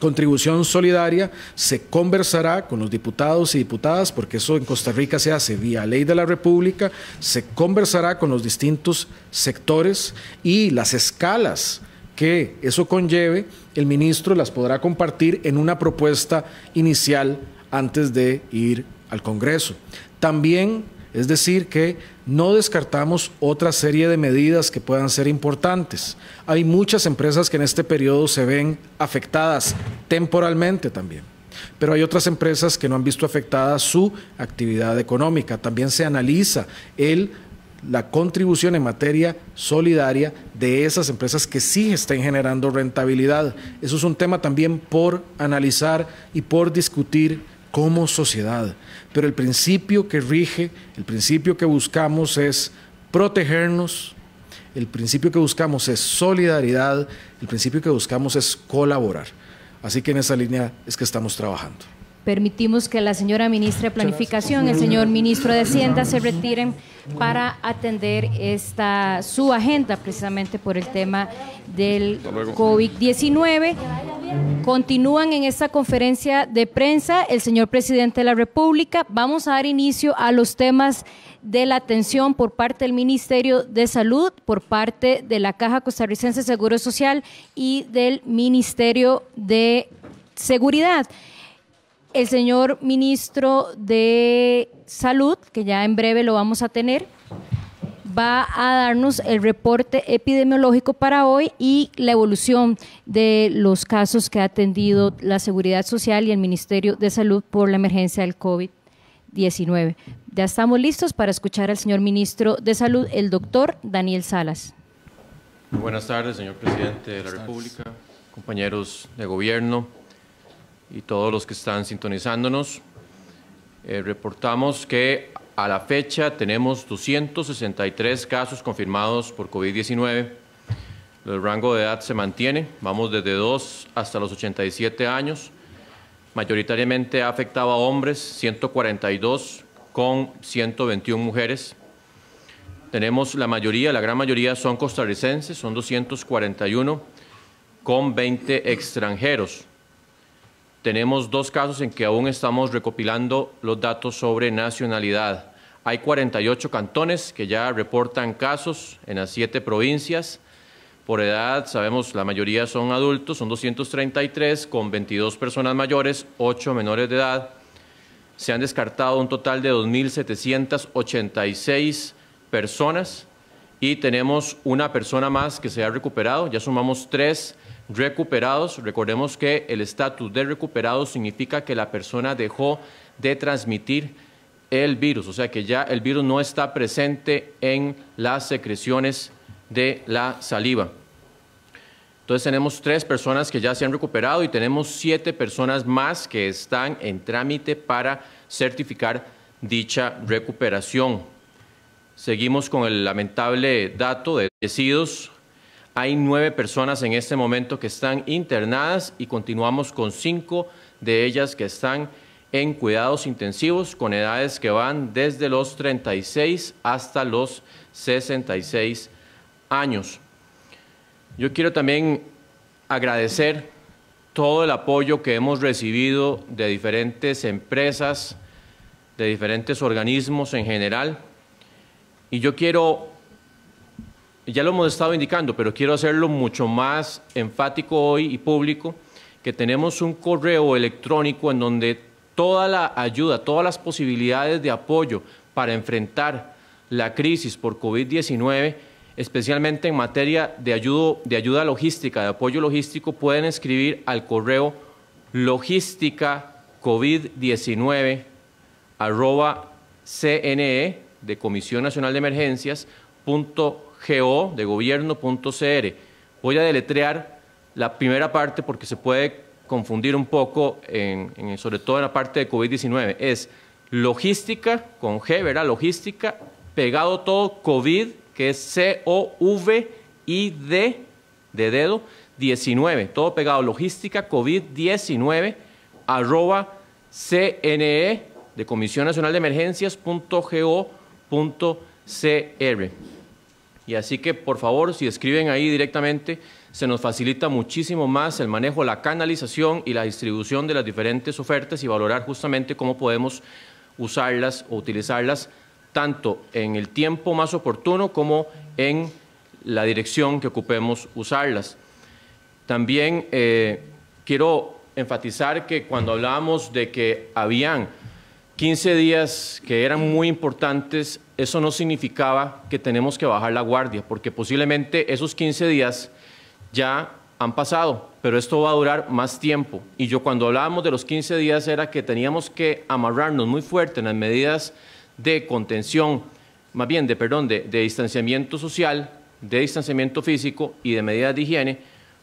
contribución solidaria se conversará con los diputados y diputadas, porque eso en Costa Rica se hace vía ley de la República, se conversará con los distintos sectores y las escalas que eso conlleve, el ministro las podrá compartir en una propuesta inicial antes de ir al Congreso. También es decir, que no descartamos otra serie de medidas que puedan ser importantes. Hay muchas empresas que en este periodo se ven afectadas temporalmente también, pero hay otras empresas que no han visto afectada su actividad económica. También se analiza el, la contribución en materia solidaria de esas empresas que sí estén generando rentabilidad. Eso es un tema también por analizar y por discutir como sociedad. Pero el principio que rige, el principio que buscamos es protegernos, el principio que buscamos es solidaridad, el principio que buscamos es colaborar. Así que en esa línea es que estamos trabajando. Permitimos que la señora ministra de Planificación, el señor ministro de Hacienda se retiren para atender esta su agenda precisamente por el tema del COVID-19. Continúan en esta conferencia de prensa el señor presidente de la República. Vamos a dar inicio a los temas de la atención por parte del Ministerio de Salud, por parte de la Caja Costarricense de Seguro Social y del Ministerio de Seguridad el señor ministro de Salud, que ya en breve lo vamos a tener, va a darnos el reporte epidemiológico para hoy y la evolución de los casos que ha atendido la Seguridad Social y el Ministerio de Salud por la emergencia del COVID-19. Ya estamos listos para escuchar al señor ministro de Salud, el doctor Daniel Salas. Buenas tardes, señor presidente de la República, compañeros de gobierno y todos los que están sintonizándonos. Eh, reportamos que a la fecha tenemos 263 casos confirmados por COVID-19. El rango de edad se mantiene, vamos desde 2 hasta los 87 años. Mayoritariamente ha afectado a hombres, 142 con 121 mujeres. Tenemos la mayoría, la gran mayoría son costarricenses, son 241 con 20 extranjeros. Tenemos dos casos en que aún estamos recopilando los datos sobre nacionalidad. Hay 48 cantones que ya reportan casos en las siete provincias. Por edad, sabemos, la mayoría son adultos, son 233, con 22 personas mayores, 8 menores de edad. Se han descartado un total de 2.786 personas y tenemos una persona más que se ha recuperado, ya sumamos tres recuperados. Recordemos que el estatus de recuperado significa que la persona dejó de transmitir el virus, o sea que ya el virus no está presente en las secreciones de la saliva. Entonces tenemos tres personas que ya se han recuperado y tenemos siete personas más que están en trámite para certificar dicha recuperación. Seguimos con el lamentable dato de decidos hay nueve personas en este momento que están internadas y continuamos con cinco de ellas que están en cuidados intensivos con edades que van desde los 36 hasta los 66 años. Yo quiero también agradecer todo el apoyo que hemos recibido de diferentes empresas, de diferentes organismos en general. Y yo quiero ya lo hemos estado indicando, pero quiero hacerlo mucho más enfático hoy y público, que tenemos un correo electrónico en donde toda la ayuda, todas las posibilidades de apoyo para enfrentar la crisis por COVID-19, especialmente en materia de, de ayuda logística, de apoyo logístico, pueden escribir al correo logística COVID-19 arroba CNE de Comisión Nacional de Emergencias go de gobierno.cr. Voy a deletrear la primera parte porque se puede confundir un poco, sobre todo en la parte de COVID-19. Es logística, con G, ¿verdad? Logística, pegado todo, COVID, que es C-O-V-I-D, de dedo, 19. Todo pegado, logística, COVID-19, arroba CNE, de Comisión Nacional de Emergencias, punto, y así que, por favor, si escriben ahí directamente, se nos facilita muchísimo más el manejo, la canalización y la distribución de las diferentes ofertas y valorar justamente cómo podemos usarlas o utilizarlas tanto en el tiempo más oportuno como en la dirección que ocupemos usarlas. También eh, quiero enfatizar que cuando hablábamos de que habían 15 días que eran muy importantes, eso no significaba que tenemos que bajar la guardia, porque posiblemente esos 15 días ya han pasado, pero esto va a durar más tiempo. Y yo cuando hablábamos de los 15 días era que teníamos que amarrarnos muy fuerte en las medidas de contención, más bien de, perdón, de, distanciamiento social, de distanciamiento físico y de medidas de higiene,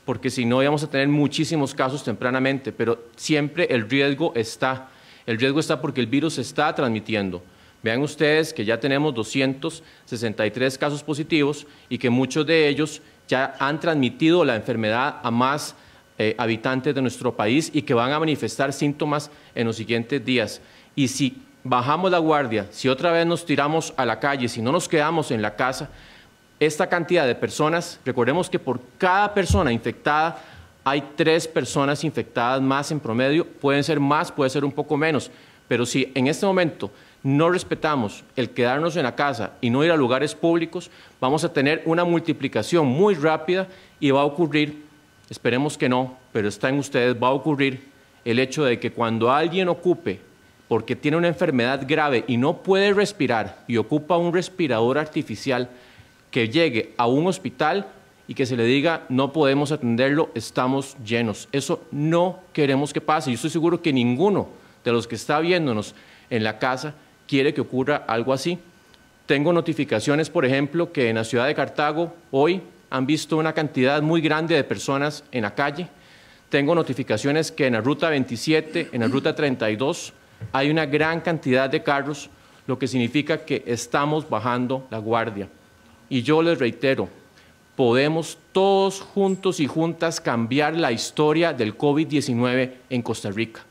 porque si no íbamos a tener muchísimos casos tempranamente, pero siempre el riesgo está el riesgo está porque el virus se está transmitiendo. Vean ustedes que ya tenemos 263 casos positivos y que muchos de ellos ya han transmitido la enfermedad a más eh, habitantes de nuestro país y que van a manifestar síntomas en los siguientes días. Y si bajamos la guardia, si otra vez nos tiramos a la calle, si no nos quedamos en la casa, esta cantidad de personas, recordemos que por cada persona infectada hay tres personas infectadas más en promedio, pueden ser más, puede ser un poco menos, pero si en este momento no respetamos el quedarnos en la casa y no ir a lugares públicos, vamos a tener una multiplicación muy rápida y va a ocurrir, esperemos que no, pero está en ustedes, va a ocurrir el hecho de que cuando alguien ocupe, porque tiene una enfermedad grave y no puede respirar y ocupa un respirador artificial, que llegue a un hospital y que se le diga no podemos atenderlo, estamos llenos. Eso no queremos que pase. Yo estoy seguro que ninguno de los que está viéndonos en la casa quiere que ocurra algo así. Tengo notificaciones, por ejemplo, que en la ciudad de Cartago hoy han visto una cantidad muy grande de personas en la calle. Tengo notificaciones que en la ruta 27, en la ruta 32, hay una gran cantidad de carros, lo que significa que estamos bajando la guardia. Y yo les reitero, podemos todos juntos y juntas cambiar la historia del COVID-19 en Costa Rica.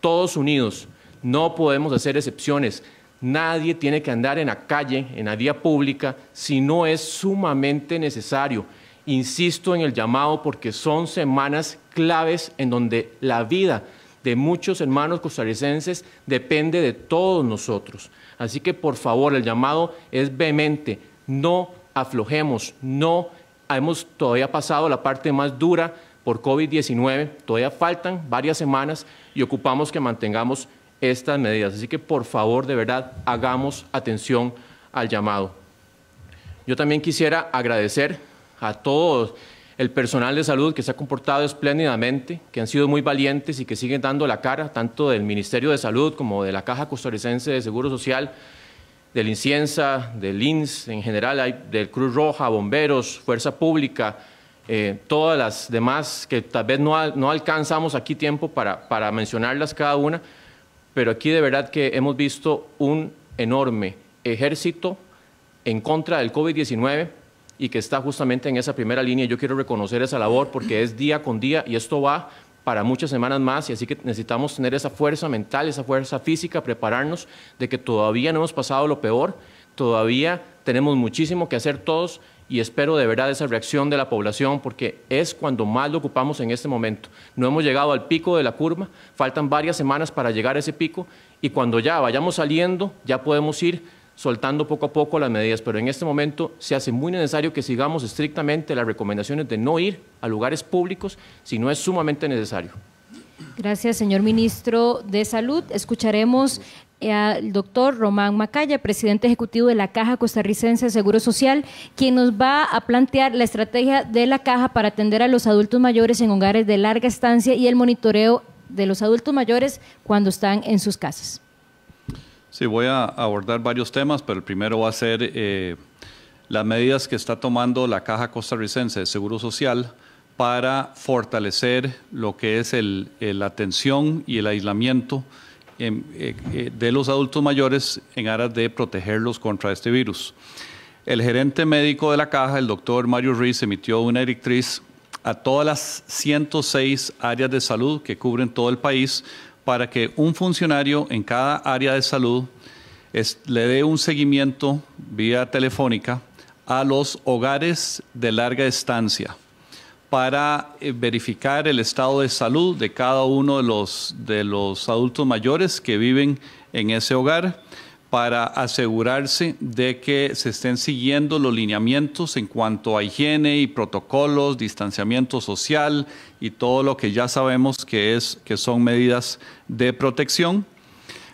Todos unidos, no podemos hacer excepciones. Nadie tiene que andar en la calle, en la vía pública, si no es sumamente necesario. Insisto en el llamado porque son semanas claves en donde la vida de muchos hermanos costarricenses depende de todos nosotros. Así que por favor, el llamado es vehemente, no aflojemos, no hemos todavía pasado la parte más dura por COVID-19, todavía faltan varias semanas y ocupamos que mantengamos estas medidas. Así que por favor, de verdad, hagamos atención al llamado. Yo también quisiera agradecer a todo el personal de salud que se ha comportado espléndidamente, que han sido muy valientes y que siguen dando la cara, tanto del Ministerio de Salud como de la Caja Costarricense de Seguro Social, del Inciensa, del INS, en general, del Cruz Roja, bomberos, Fuerza Pública, eh, todas las demás que tal vez no, alcanzamos aquí tiempo para, para, mencionarlas cada una, pero aquí de verdad que hemos visto un enorme ejército en contra del COVID-19 y que está justamente en esa primera línea. Yo quiero reconocer esa labor porque es día con día y esto va para muchas semanas más y así que necesitamos tener esa fuerza mental, esa fuerza física, prepararnos de que todavía no hemos pasado lo peor, todavía tenemos muchísimo que hacer todos y espero de verdad esa reacción de la población porque es cuando más lo ocupamos en este momento. No hemos llegado al pico de la curva, faltan varias semanas para llegar a ese pico y cuando ya vayamos saliendo ya podemos ir soltando poco a poco las medidas, pero en este momento se hace muy necesario que sigamos estrictamente las recomendaciones de no ir a lugares públicos si no es sumamente necesario. Gracias, señor ministro de Salud. Escucharemos eh, al doctor Román Macaya, presidente ejecutivo de la Caja Costarricense de Seguro Social, quien nos va a plantear la estrategia de la Caja para atender a los adultos mayores en hogares de larga estancia y el monitoreo de los adultos mayores cuando están en sus casas. Sí, voy a abordar varios temas, pero el primero va a ser eh, las medidas que está tomando la Caja Costarricense de Seguro Social para fortalecer lo que es la atención y el aislamiento eh, eh, de los adultos mayores en aras de protegerlos contra este virus. El gerente médico de la caja, el doctor Mario Ruiz, emitió una directriz a todas las 106 áreas de salud que cubren todo el país para que un funcionario en cada área de salud le dé un seguimiento vía telefónica a los hogares de larga estancia para eh, verificar el estado de salud de cada uno de los adultos mayores que viven en ese hogar para asegurarse de que se estén siguiendo los lineamientos en cuanto a higiene y protocolos, distanciamiento social y todo lo que ya sabemos que, es, que son medidas de protección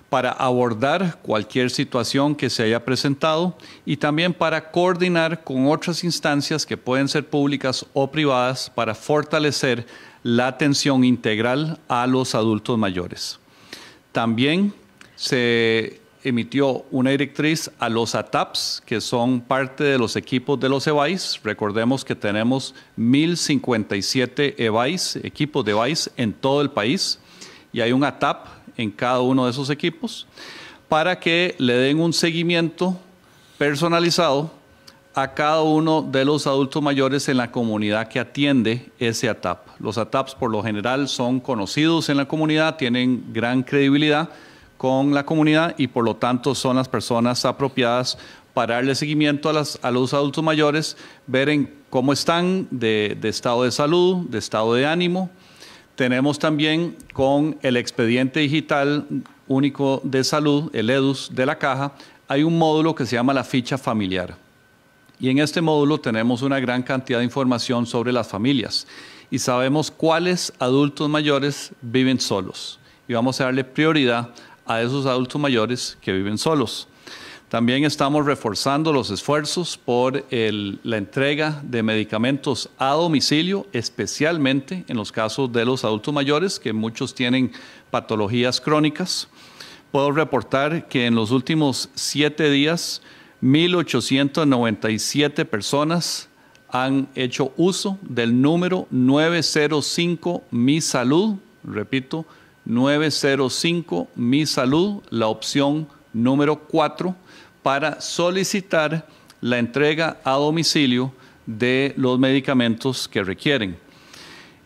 para abordar cualquier situación que se haya presentado y también para coordinar con otras instancias que pueden ser públicas o privadas para fortalecer la atención integral a los adultos mayores. También se emitió una directriz a los ATAPs, que son parte de los equipos de los EVAIS. Recordemos que tenemos 1.057 EVAIS, equipos de EVAIS en todo el país, y hay un ATAP en cada uno de esos equipos, para que le den un seguimiento personalizado a cada uno de los adultos mayores en la comunidad que atiende ese ATAP. Los ATAPs por lo general son conocidos en la comunidad, tienen gran credibilidad, con la comunidad y por lo tanto son las personas apropiadas para darle seguimiento a, los adultos mayores, ver en cómo están de, de estado de salud, de estado de ánimo. Tenemos también con el expediente digital único de salud, el EDUS de la caja, hay un módulo que se llama la ficha familiar. Y en este módulo tenemos una gran cantidad de información sobre las familias y sabemos cuáles adultos mayores viven solos. Y vamos a darle prioridad a esos adultos mayores que viven solos. También estamos reforzando los esfuerzos por la entrega de medicamentos a domicilio, especialmente en los casos de los adultos mayores, que muchos tienen patologías crónicas. Puedo reportar que en los últimos siete días, 1.897 personas han hecho uso del número 905 Mi Salud, repito, 905 Mi Salud, la opción número 4, para solicitar la entrega a domicilio de los medicamentos que requieren.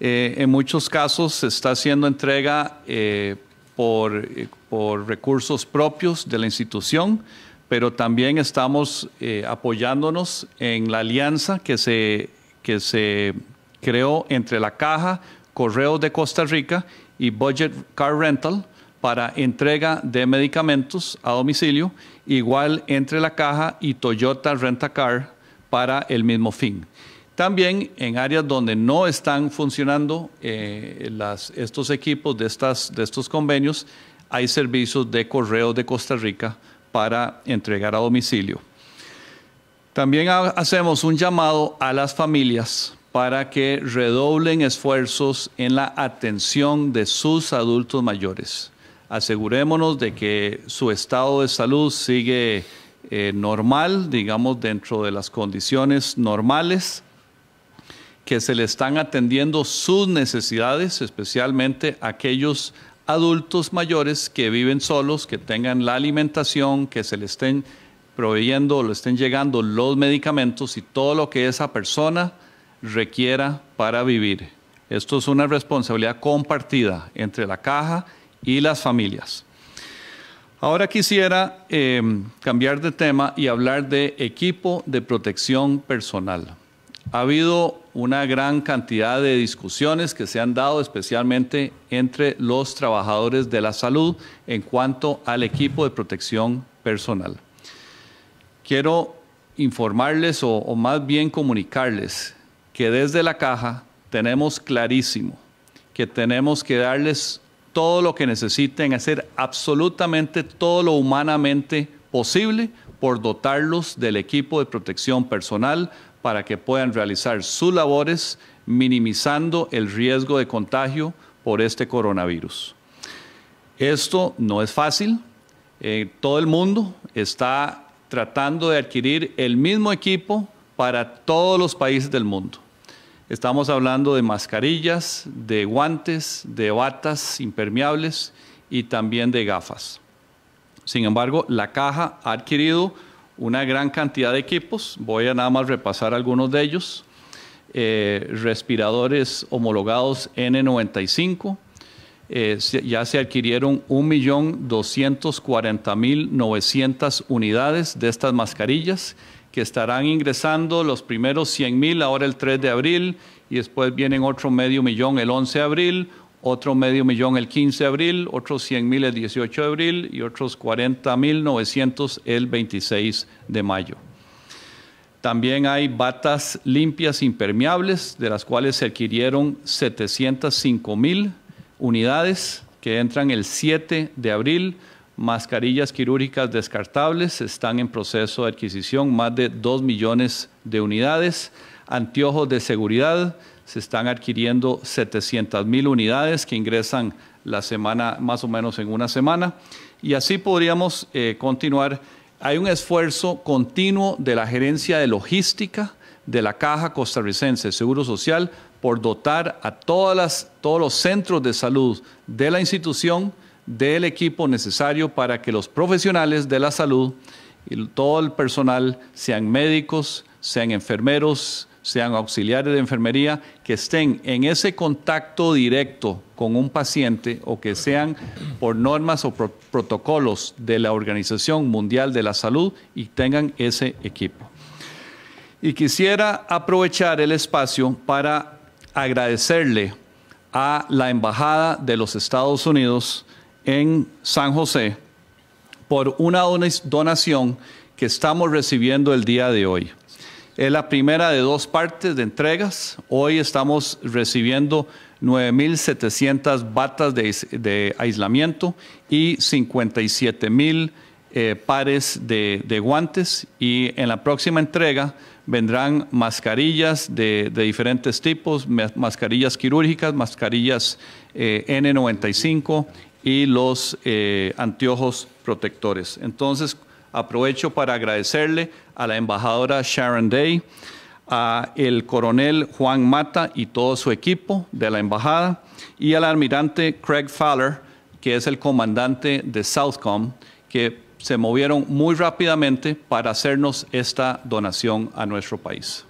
Eh, en muchos casos se está haciendo entrega eh, por, eh, por, recursos propios de la institución, pero también estamos apoyándonos en la alianza que se, que se creó entre la Caja, correo de Costa Rica y Budget Car Rental para entrega de medicamentos a domicilio, igual entre la caja y Toyota Car para el mismo fin. También en áreas donde no están funcionando eh, estos equipos de, estas, de estos convenios, hay servicios de correo de Costa Rica para entregar a domicilio. También hacemos un llamado a las familias para que redoblen esfuerzos en la atención de sus adultos mayores. Asegurémonos de que su estado de salud sigue eh, normal, digamos, dentro de las condiciones normales, que se le están atendiendo sus necesidades, especialmente aquellos adultos mayores que viven solos, que tengan la alimentación, que se le estén proveyendo, le estén llegando los medicamentos y todo lo que esa persona requiera para vivir. Esto es una responsabilidad compartida entre la caja y las familias. Ahora quisiera em, cambiar de tema y hablar de equipo de protección personal. Ha habido una gran cantidad de discusiones que se han dado especialmente entre los trabajadores de la salud en cuanto al equipo de protección personal. Quiero informarles o más bien comunicarles que desde la caja tenemos clarísimo que tenemos que darles todo lo que necesiten, hacer absolutamente todo lo humanamente posible por dotarlos del equipo de protección personal para que puedan realizar sus labores minimizando el riesgo de contagio por este coronavirus. Esto no es fácil. Eh, todo el mundo está tratando de adquirir el mismo equipo para todos los países del mundo. Estamos hablando de mascarillas, de guantes, de batas impermeables y también de gafas. Sin embargo, la caja ha adquirido una gran cantidad de equipos. Voy a nada más repasar algunos de ellos. Eh, respiradores homologados N95. Eh, ya se adquirieron 1.240.900 unidades de estas mascarillas que estarán ingresando los primeros 100.000 ahora el 3 de abril y después vienen otro medio millón el 11 de abril, otro medio millón el 15 de abril, otros 100 el 18 de abril y otros 40.900 el 26 de mayo. También hay batas limpias impermeables, de las cuales se adquirieron 705.000 unidades que entran el 7 de abril. Mascarillas quirúrgicas descartables están en proceso de adquisición, más de 2 millones de unidades. Antiojos de seguridad, se están adquiriendo 700 mil unidades que ingresan la semana, más o menos en una semana. Y así podríamos eh, continuar. Hay un esfuerzo continuo de la gerencia de logística de la Caja Costarricense de Seguro Social por dotar a todas las, todos los centros de salud de la institución del equipo necesario para que los profesionales de la salud y todo el personal, sean médicos, sean enfermeros, sean auxiliares de enfermería, que estén en ese contacto directo con un paciente o que sean por normas o protocolos de la Organización Mundial de la Salud y tengan ese equipo. Y quisiera aprovechar el espacio para agradecerle a la Embajada de los Estados Unidos, en San José por una donación que estamos recibiendo el día de hoy. Es la primera de dos partes de entregas. Hoy estamos recibiendo 9.700 batas de, de, aislamiento y 57.000 eh, pares de, guantes. Y en la próxima entrega vendrán mascarillas de, de diferentes tipos, mascarillas quirúrgicas, mascarillas eh, N95 y los eh, anteojos protectores. Entonces, aprovecho para agradecerle a la embajadora Sharon Day, a el coronel Juan Mata y todo su equipo de la embajada, y al almirante Craig Fowler, que es el comandante de Southcom, que se movieron muy rápidamente para hacernos esta donación a nuestro país.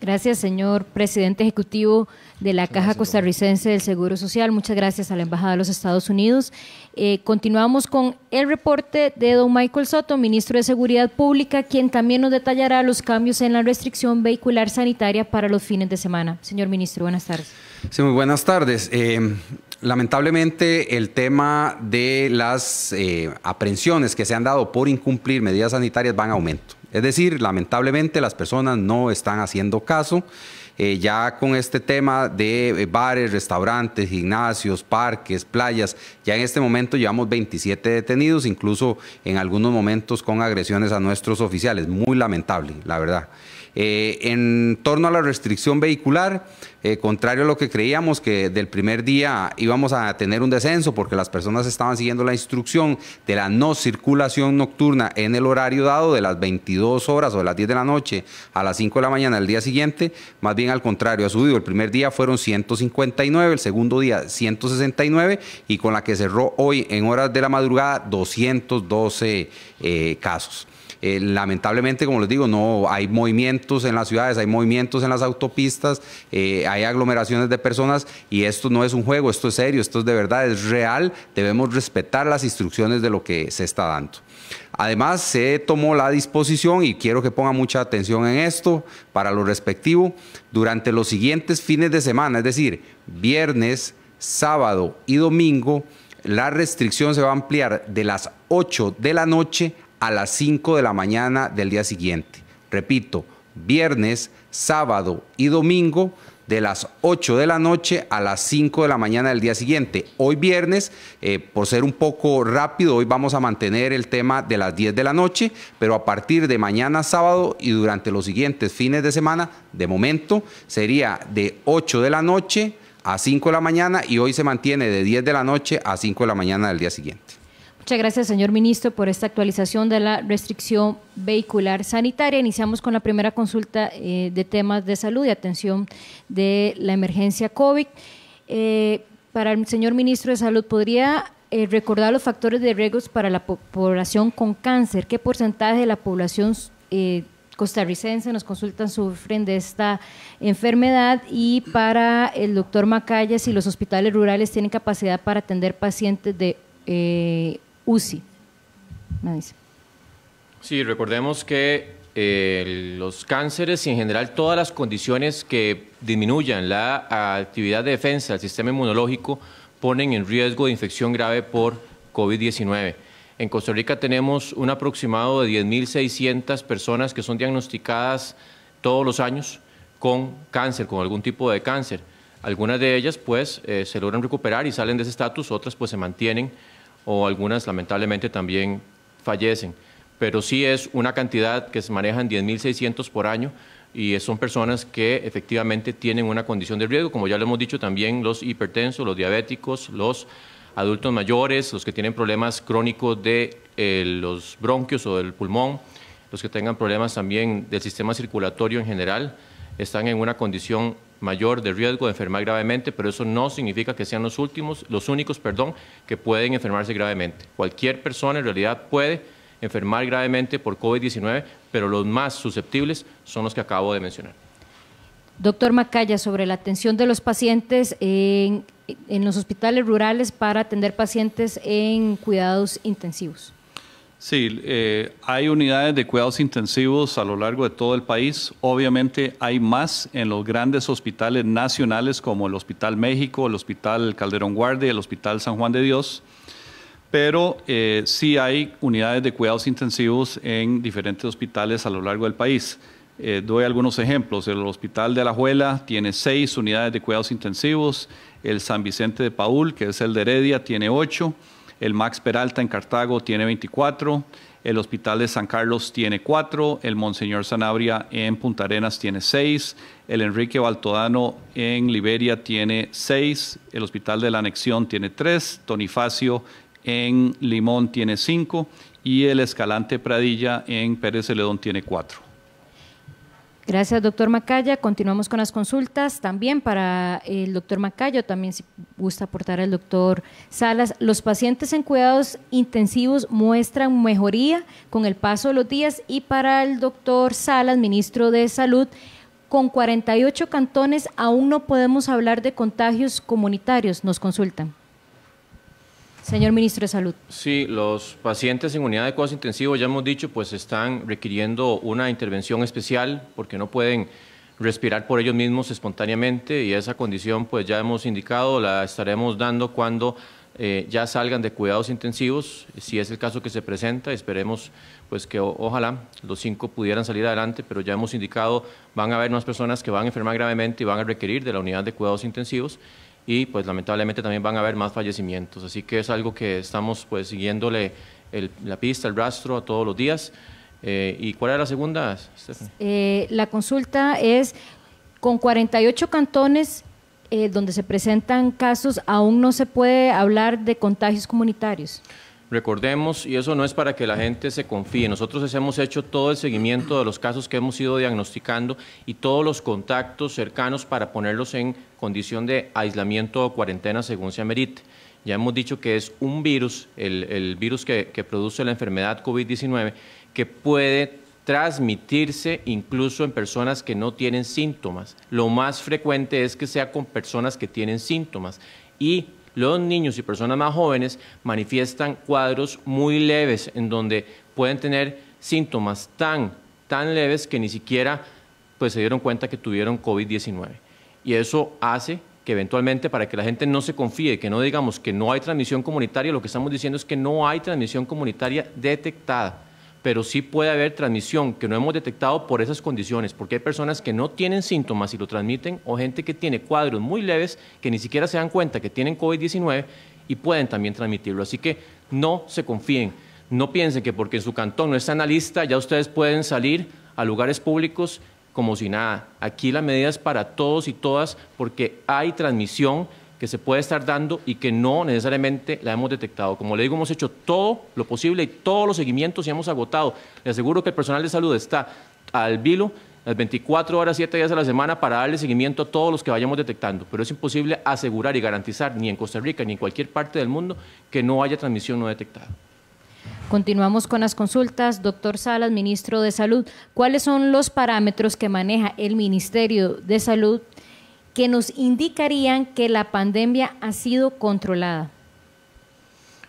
Gracias, señor presidente ejecutivo de la Caja Costarricense del Seguro Social. Muchas gracias a la Embajada de los Estados Unidos. Eh, continuamos con el reporte de don Michael Soto, ministro de Seguridad Pública, quien también nos detallará los cambios en la restricción vehicular sanitaria para los fines de semana. Señor ministro, buenas tardes. Sí, muy buenas tardes. Eh, lamentablemente el tema de las aprensiones eh, aprehensiones que se han dado por incumplir medidas sanitarias van a aumento. Es decir, lamentablemente las personas no están haciendo caso. Eh, ya con este tema de eh, bares, restaurantes, gimnasios, parques, playas, ya en este momento llevamos 27 detenidos, incluso en algunos momentos con agresiones a nuestros oficiales. Muy lamentable, la verdad. Eh, en torno a la restricción vehicular, eh, contrario a lo que creíamos que del primer día íbamos a tener un descenso porque las personas estaban siguiendo la instrucción de la no circulación nocturna en el horario dado de las 22 horas o de las 10 de la noche a las 5 de la mañana del día siguiente, más bien al contrario, ha subido. El primer día fueron 159, el segundo día 169 y con la que cerró hoy en horas de la madrugada 212 eh, casos. Eh, lamentablemente, como les digo, no hay movimientos en las ciudades, hay movimientos en las autopistas, eh, hay aglomeraciones de personas y esto no es un juego, esto es serio, esto es de verdad, es real, debemos respetar las instrucciones de lo que se está dando. Además, se tomó la disposición, y quiero que ponga mucha atención en esto, para lo respectivo, durante los siguientes fines de semana, es decir, viernes, sábado y domingo, la restricción se va a ampliar de las 8 de la noche a las 5 de la mañana del día siguiente. Repito, viernes, sábado y domingo de las 8 de la noche a las 5 de la mañana del día siguiente. Hoy viernes, eh, por ser un poco rápido, hoy vamos a mantener el tema de las 10 de la noche, pero a partir de mañana sábado y durante los siguientes fines de semana, de momento, sería de 8 de la noche a 5 de la mañana y hoy se mantiene de 10 de la noche a 5 de la mañana del día siguiente. Muchas gracias, señor ministro, por esta actualización de la restricción vehicular sanitaria. Iniciamos con la primera consulta eh, de temas de salud y atención de la emergencia COVID. Eh, para el señor ministro de Salud, ¿podría eh, recordar los factores de riesgos para la población con cáncer? ¿Qué porcentaje de la población costarricense nos consultan sufren de esta enfermedad y para el doctor Macaya si los hospitales rurales tienen capacidad para atender pacientes de UCI, me dice. Sí, recordemos que eh, los cánceres y en general todas las condiciones que disminuyan la actividad de defensa del sistema inmunológico ponen en riesgo de infección grave por COVID-19. En Costa Rica tenemos un aproximado de 10.600 personas que son diagnosticadas todos los años con cáncer, con algún tipo de cáncer. Algunas de ellas pues eh, se logran recuperar y salen de ese estatus, otras pues se mantienen o algunas lamentablemente también fallecen. Pero sí es una cantidad que se manejan 10.600 por año y son personas que efectivamente tienen una condición de riesgo, como ya lo hemos dicho también los hipertensos, los diabéticos, los adultos mayores, los que tienen problemas crónicos de eh, los bronquios o del pulmón, los que tengan problemas también del sistema circulatorio en general, están en una condición mayor de riesgo de enfermar gravemente, pero eso no significa que sean los últimos, los únicos, perdón, que pueden enfermarse gravemente. Cualquier persona en realidad puede enfermar gravemente por COVID-19, pero los más susceptibles son los que acabo de mencionar. Doctor Macaya, sobre la atención de los pacientes en, en los hospitales rurales para atender pacientes en cuidados intensivos. Sí, eh, hay unidades de cuidados intensivos a lo largo de todo el país. Obviamente hay más en los grandes hospitales nacionales como el Hospital México, el Hospital Calderón Guardia, el Hospital San Juan de Dios, pero eh, sí hay unidades de cuidados intensivos en diferentes hospitales a lo largo del país. Eh, doy algunos ejemplos. El Hospital de La Alajuela tiene seis unidades de cuidados intensivos, el San Vicente de Paul, que es el de Heredia, tiene ocho el Max Peralta en Cartago tiene 24, el Hospital de San Carlos tiene 4, el Monseñor Sanabria en Punta Arenas tiene 6, el Enrique Baltodano en Liberia tiene 6, el Hospital de la Anexión tiene 3, Tonifacio en Limón tiene 5 y el Escalante Pradilla en Pérez Celedón tiene 4. Gracias, doctor Macaya. Continuamos con las consultas. También para el doctor Macayo. también si gusta aportar al doctor Salas, los pacientes en cuidados intensivos muestran mejoría con el paso de los días y para el doctor Salas, ministro de Salud, con 48 cantones aún no podemos hablar de contagios comunitarios, nos consultan. Señor Ministro de Salud. Sí, los pacientes en unidad de cuidados intensivos, ya hemos dicho, pues están requiriendo una intervención especial porque no pueden respirar por ellos mismos espontáneamente y esa condición pues ya hemos indicado, la estaremos dando cuando eh, ya salgan de cuidados intensivos, si es el caso que se presenta, esperemos pues que ojalá los cinco pudieran salir adelante, pero ya hemos indicado, van a haber más personas que van a enfermar gravemente y van a requerir de la unidad de cuidados intensivos y pues lamentablemente también van a haber más fallecimientos. Así que es algo que estamos pues siguiéndole la pista, el rastro a todos los días. Eh, ¿Y cuál era la segunda? Eh, la consulta es con 48 cantones eh, donde se presentan casos, aún no se puede hablar de contagios comunitarios. Recordemos, y eso no es para que la gente se confíe, nosotros hemos hecho todo el seguimiento de los casos que hemos ido diagnosticando y todos los contactos cercanos para ponerlos en condición de aislamiento o cuarentena según se amerite. Ya hemos dicho que es un virus, el, virus que, que produce la enfermedad COVID-19, que puede transmitirse incluso en personas que no tienen síntomas. Lo más frecuente es que sea con personas que tienen síntomas y los niños y personas más jóvenes manifiestan cuadros muy leves en donde pueden tener síntomas tan, tan leves que ni siquiera pues, se dieron cuenta que tuvieron COVID-19. Y eso hace que eventualmente para que la gente no se confíe, que no digamos que no hay transmisión comunitaria, lo que estamos diciendo es que no hay transmisión comunitaria detectada pero sí puede haber transmisión que no hemos detectado por esas condiciones, porque hay personas que no tienen síntomas y lo transmiten, o gente que tiene cuadros muy leves que ni siquiera se dan cuenta que tienen COVID-19 y pueden también transmitirlo. Así que no se confíen, no piensen que porque en su cantón no está en la lista, ya ustedes pueden salir a lugares públicos como si nada. Aquí la medida es para todos y todas porque hay transmisión que se puede estar dando y que no necesariamente la hemos detectado. Como le digo, hemos hecho todo lo posible y todos los seguimientos y hemos agotado. Le aseguro que el personal de salud está al vilo las 24 horas, 7 días a la semana para darle seguimiento a todos los que vayamos detectando, pero es imposible asegurar y garantizar, ni en Costa Rica ni en cualquier parte del mundo, que no haya transmisión no detectada. Continuamos con las consultas. Doctor Salas, ministro de Salud, ¿cuáles son los parámetros que maneja el Ministerio de Salud que nos indicarían que la pandemia ha sido controlada?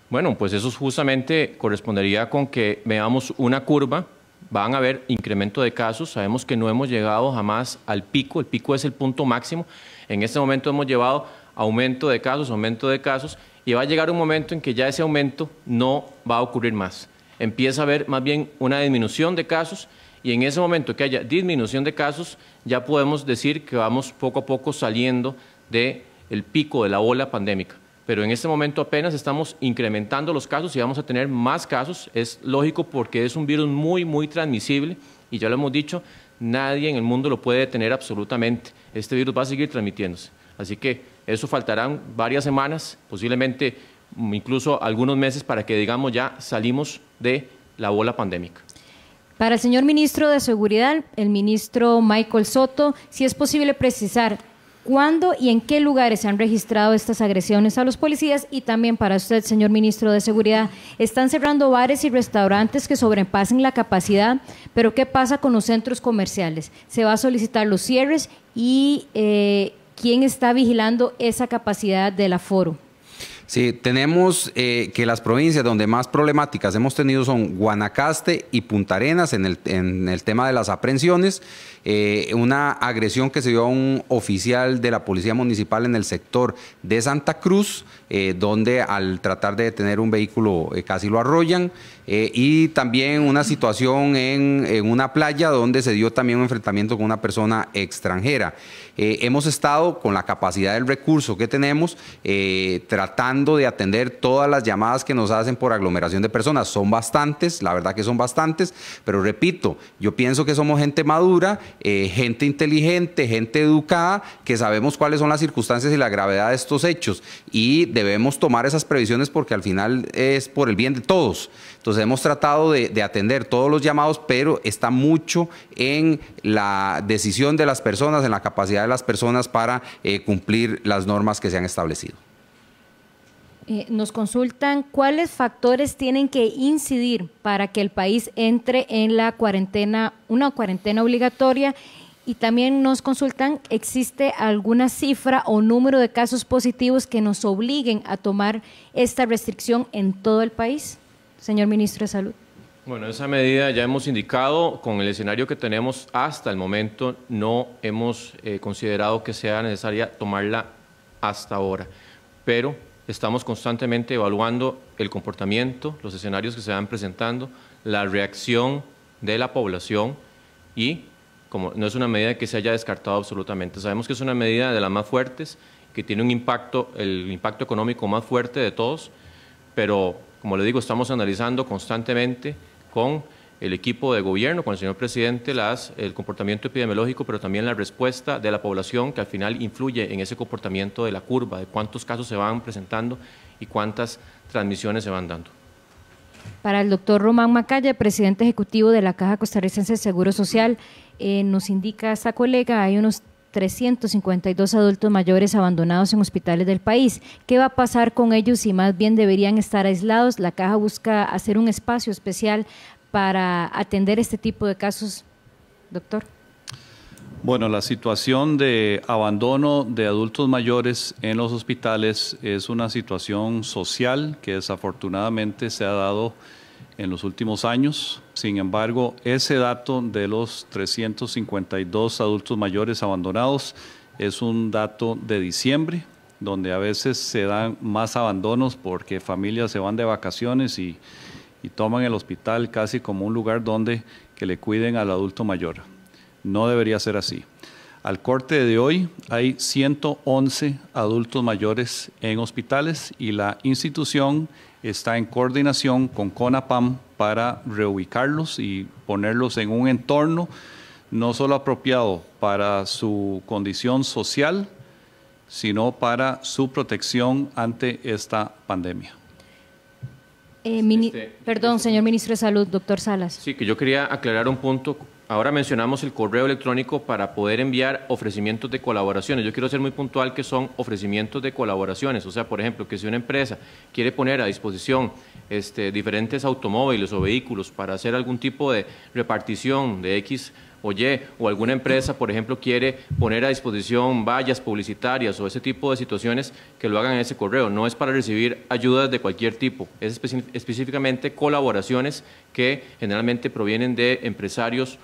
Bueno, pues eso justamente correspondería con que veamos una curva, van a haber incremento de casos, sabemos que no hemos llegado jamás al pico, el pico es el punto máximo, en este momento hemos llevado aumento de casos, aumento de casos, y va a llegar un momento en que ya ese aumento no va a ocurrir más. Empieza a haber más bien una disminución de casos y en ese momento que haya disminución de casos, ya podemos decir que vamos poco a poco saliendo del pico de la ola pandémica. Pero en este momento apenas estamos incrementando los casos y vamos a tener más casos. Es lógico porque es un virus muy, muy transmisible y ya lo hemos dicho, nadie en el mundo lo puede detener absolutamente. Este virus va a seguir transmitiéndose. Así que eso faltarán varias semanas, posiblemente incluso algunos meses para que digamos ya salimos de la bola pandémica. Para el señor ministro de Seguridad, el ministro Michael Soto, si es posible precisar cuándo y en qué lugares se han registrado estas agresiones a los policías y también para usted, señor ministro de Seguridad, están cerrando bares y restaurantes que sobrepasen la capacidad, pero ¿qué pasa con los centros comerciales? ¿Se va a solicitar los cierres y eh, quién está vigilando esa capacidad del aforo? Sí, tenemos eh, que las provincias donde más problemáticas hemos tenido son Guanacaste y Punta Arenas en el, en el tema de las aprehensiones. Eh, una agresión que se dio a un oficial de la Policía Municipal en el sector de Santa Cruz, eh, donde al tratar de detener un vehículo casi lo arrollan. Eh, y también una situación en, una playa donde se dio también un enfrentamiento con una persona extranjera. Eh, hemos estado con la capacidad del recurso que tenemos eh, tratando de atender todas las llamadas que nos hacen por aglomeración de personas. Son bastantes, la verdad que son bastantes, pero repito, yo pienso que somos gente madura, gente inteligente, gente educada, que sabemos cuáles son las circunstancias y la gravedad de estos hechos y debemos tomar esas previsiones porque al final es por el bien de todos. Entonces hemos tratado de, atender todos los llamados, pero está mucho en la decisión de las personas, en la capacidad de las personas para eh, cumplir las normas que se han establecido. Eh, nos consultan cuáles factores tienen que incidir para que el país entre en la cuarentena, una cuarentena obligatoria. Y también nos consultan, ¿existe alguna cifra o número de casos positivos que nos obliguen a tomar esta restricción en todo el país? señor ministro de Salud? Bueno, esa medida ya hemos indicado, con el escenario que tenemos hasta el momento, no hemos eh, considerado que sea necesaria tomarla hasta ahora, pero estamos constantemente evaluando el comportamiento, los escenarios que se van presentando, la reacción de la población y como no es una medida que se haya descartado absolutamente. Sabemos que es una medida de las más fuertes, que tiene un impacto, el impacto económico más fuerte de todos, pero como le digo, estamos analizando constantemente con el equipo de gobierno, con el señor presidente, las, el comportamiento epidemiológico, pero también la respuesta de la población, que al final influye en ese comportamiento de la curva, de cuántos casos se van presentando y cuántas transmisiones se van dando. Para el doctor Román Macaya, presidente ejecutivo de la Caja Costarricense de Seguro Social, eh, nos indica esta colega, hay unos 352 adultos mayores abandonados en hospitales del país. ¿Qué va a pasar con ellos si más bien deberían estar aislados? La caja busca hacer un espacio especial para atender este tipo de casos, doctor. Bueno, la situación de abandono de adultos mayores en los hospitales es una situación social que desafortunadamente se ha dado en los últimos años. Sin embargo, ese dato de los 352 adultos mayores abandonados es un dato de diciembre, donde a veces se dan más abandonos porque familias se van de vacaciones y, toman el hospital casi como un lugar donde que le cuiden al adulto mayor. No debería ser así. Al corte de hoy hay 111 adultos mayores en hospitales y la institución está en coordinación con CONAPAM para reubicarlos y ponerlos en un entorno no solo apropiado para su condición social, sino para su protección ante esta pandemia. Eh, este, perdón, este, señor ministro de Salud, doctor Salas. Sí, que yo quería aclarar un punto Ahora mencionamos el correo electrónico para poder enviar ofrecimientos de colaboraciones. Yo quiero ser muy puntual que son ofrecimientos de colaboraciones. O sea, por ejemplo, que si una empresa quiere poner a disposición este, diferentes automóviles o vehículos para hacer algún tipo de repartición de X o Y, o alguna empresa, por ejemplo, quiere poner a disposición vallas publicitarias o ese tipo de situaciones, que lo hagan en ese correo. No es para recibir ayudas de cualquier tipo, es específicamente colaboraciones que generalmente provienen de empresarios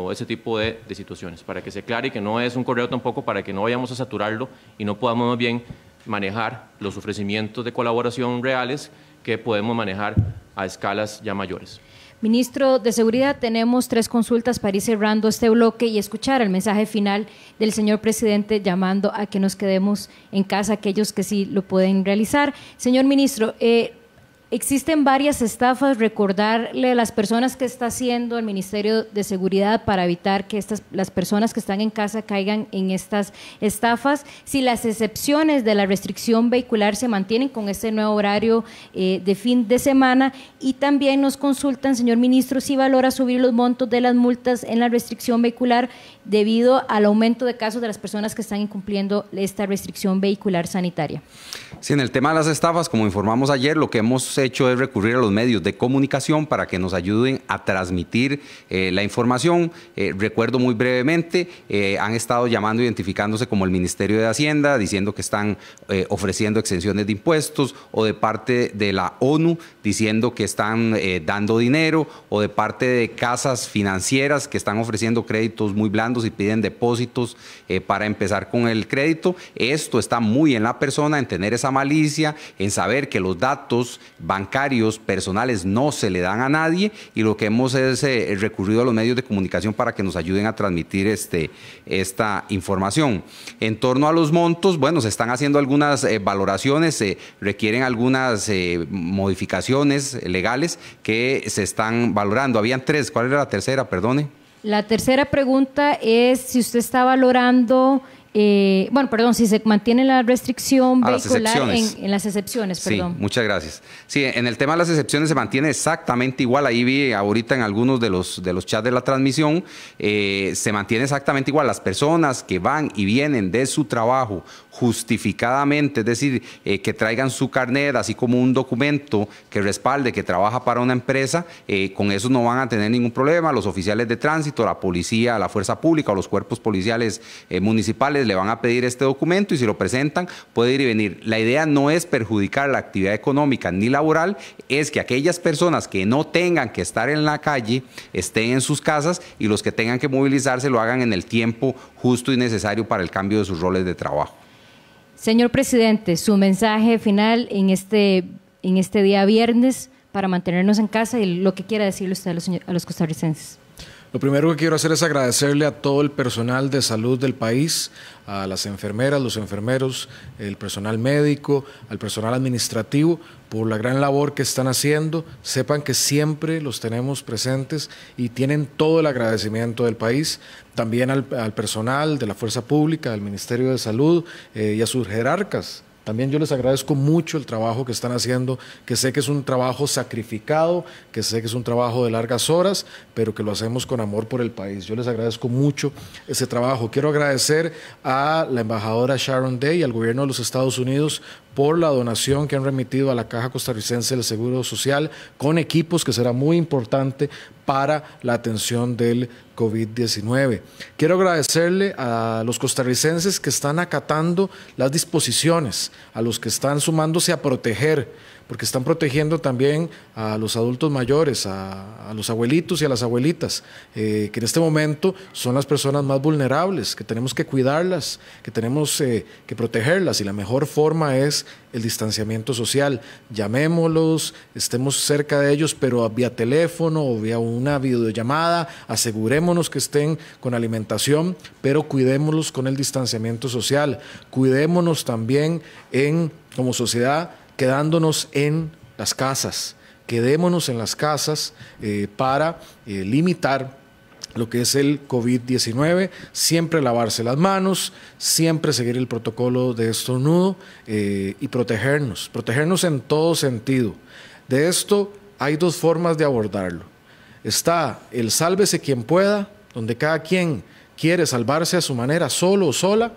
o ese tipo de, situaciones, para que se aclare que no es un correo tampoco para que no vayamos a saturarlo y no podamos más bien manejar los ofrecimientos de colaboración reales que podemos manejar a escalas ya mayores. Ministro de Seguridad, tenemos tres consultas para ir cerrando este bloque y escuchar el mensaje final del señor presidente llamando a que nos quedemos en casa aquellos que sí lo pueden realizar. Señor ministro, eh, Existen varias estafas, recordarle a las personas que está haciendo el Ministerio de Seguridad para evitar que estas, las personas que están en casa caigan en estas estafas. Si las excepciones de la restricción vehicular se mantienen con este nuevo horario eh, de fin de semana y también nos consultan, señor ministro, si valora subir los montos de las multas en la restricción vehicular debido al aumento de casos de las personas que están incumpliendo esta restricción vehicular sanitaria. Sí, en el tema de las estafas, como informamos ayer, lo que hemos hecho es recurrir a los medios de comunicación para que nos ayuden a transmitir eh, la información. Eh, recuerdo muy brevemente, eh, han estado llamando, identificándose como el Ministerio de Hacienda, diciendo que están ofreciendo exenciones de impuestos, o de parte de la ONU, diciendo que están dando dinero, o de parte de casas financieras que están ofreciendo créditos muy blandos y piden depósitos para empezar con el crédito. Esto está muy en la persona, en tener esa malicia, en saber que los datos van bancarios, personales, no se le dan a nadie y lo que hemos es eh, recurrido a los medios de comunicación para que nos ayuden a transmitir este, esta información. En torno a los montos, bueno, se están haciendo algunas eh, valoraciones, se requieren algunas eh, modificaciones legales que se están valorando. Habían tres, ¿cuál era la tercera? Perdone. La tercera pregunta es si usted está valorando eh, bueno, perdón, si se mantiene la restricción vehicular en, las excepciones, perdón. Sí, muchas gracias. Sí, en el tema de las excepciones se mantiene exactamente igual. Ahí vi ahorita en algunos de los, de los chats de la transmisión, eh, se mantiene exactamente igual. Las personas que van y vienen de su trabajo justificadamente, es decir, eh, que traigan su carnet, así como un documento que respalde que trabaja para una empresa, eh, con eso no van a tener ningún problema. Los oficiales de tránsito, la policía, la fuerza pública o los cuerpos policiales eh, municipales le van a pedir este documento y si lo presentan puede ir y venir. La idea no es perjudicar la actividad económica ni laboral, es que aquellas personas que no tengan que estar en la calle estén en sus casas y los que tengan que movilizarse lo hagan en el tiempo justo y necesario para el cambio de sus roles de trabajo. Señor presidente, su mensaje final en este, en este día viernes para mantenernos en casa y lo que quiera decirle usted a los costarricenses. Lo primero que quiero hacer es agradecerle a todo el personal de salud del país, a las enfermeras, los enfermeros, el personal médico, al personal administrativo, por la gran labor que están haciendo. Sepan que siempre los tenemos presentes y tienen todo el agradecimiento del país. También al, personal de la Fuerza Pública, al Ministerio de Salud eh, y a sus jerarcas también yo les agradezco mucho el trabajo que están haciendo, que sé que es un trabajo sacrificado, que sé que es un trabajo de largas horas, pero que lo hacemos con amor por el país. Yo les agradezco mucho ese trabajo. Quiero agradecer a la embajadora Sharon Day y al gobierno de los Estados Unidos por la donación que han remitido a la Caja Costarricense del Seguro Social con equipos que será muy importante para la atención del COVID-19. Quiero agradecerle a los costarricenses que están acatando las disposiciones, a los que están sumándose a proteger porque están protegiendo también a los adultos mayores, a, los abuelitos y a las abuelitas, eh, que en este momento son las personas más vulnerables, que tenemos que cuidarlas, que tenemos eh, que protegerlas y la mejor forma es el distanciamiento social. Llamémoslos, estemos cerca de ellos, pero vía teléfono o vía una videollamada, asegurémonos que estén con alimentación, pero cuidémoslos con el distanciamiento social. Cuidémonos también en, como sociedad, quedándonos en las casas. Quedémonos en las casas eh, para eh, limitar lo que es el COVID-19, siempre lavarse las manos, siempre seguir el protocolo de estornudo eh, y protegernos, protegernos en todo sentido. De esto hay dos formas de abordarlo. Está el sálvese quien pueda, donde cada quien quiere salvarse a su manera, solo o sola,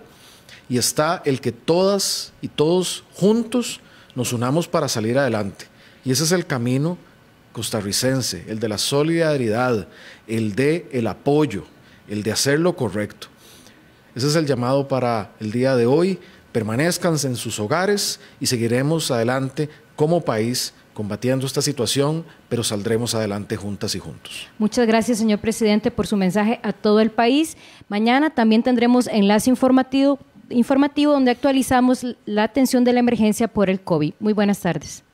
y está el que todas y todos juntos nos unamos para salir adelante. Y ese es el camino costarricense, el de la solidaridad, el de el apoyo, el de hacer lo correcto. Ese es el llamado para el día de hoy. Permanezcan en sus hogares y seguiremos adelante como país combatiendo esta situación, pero saldremos adelante juntas y juntos. Muchas gracias, señor presidente, por su mensaje a todo el país. Mañana también tendremos enlace informativo informativo donde actualizamos la atención de la emergencia por el COVID. Muy buenas tardes.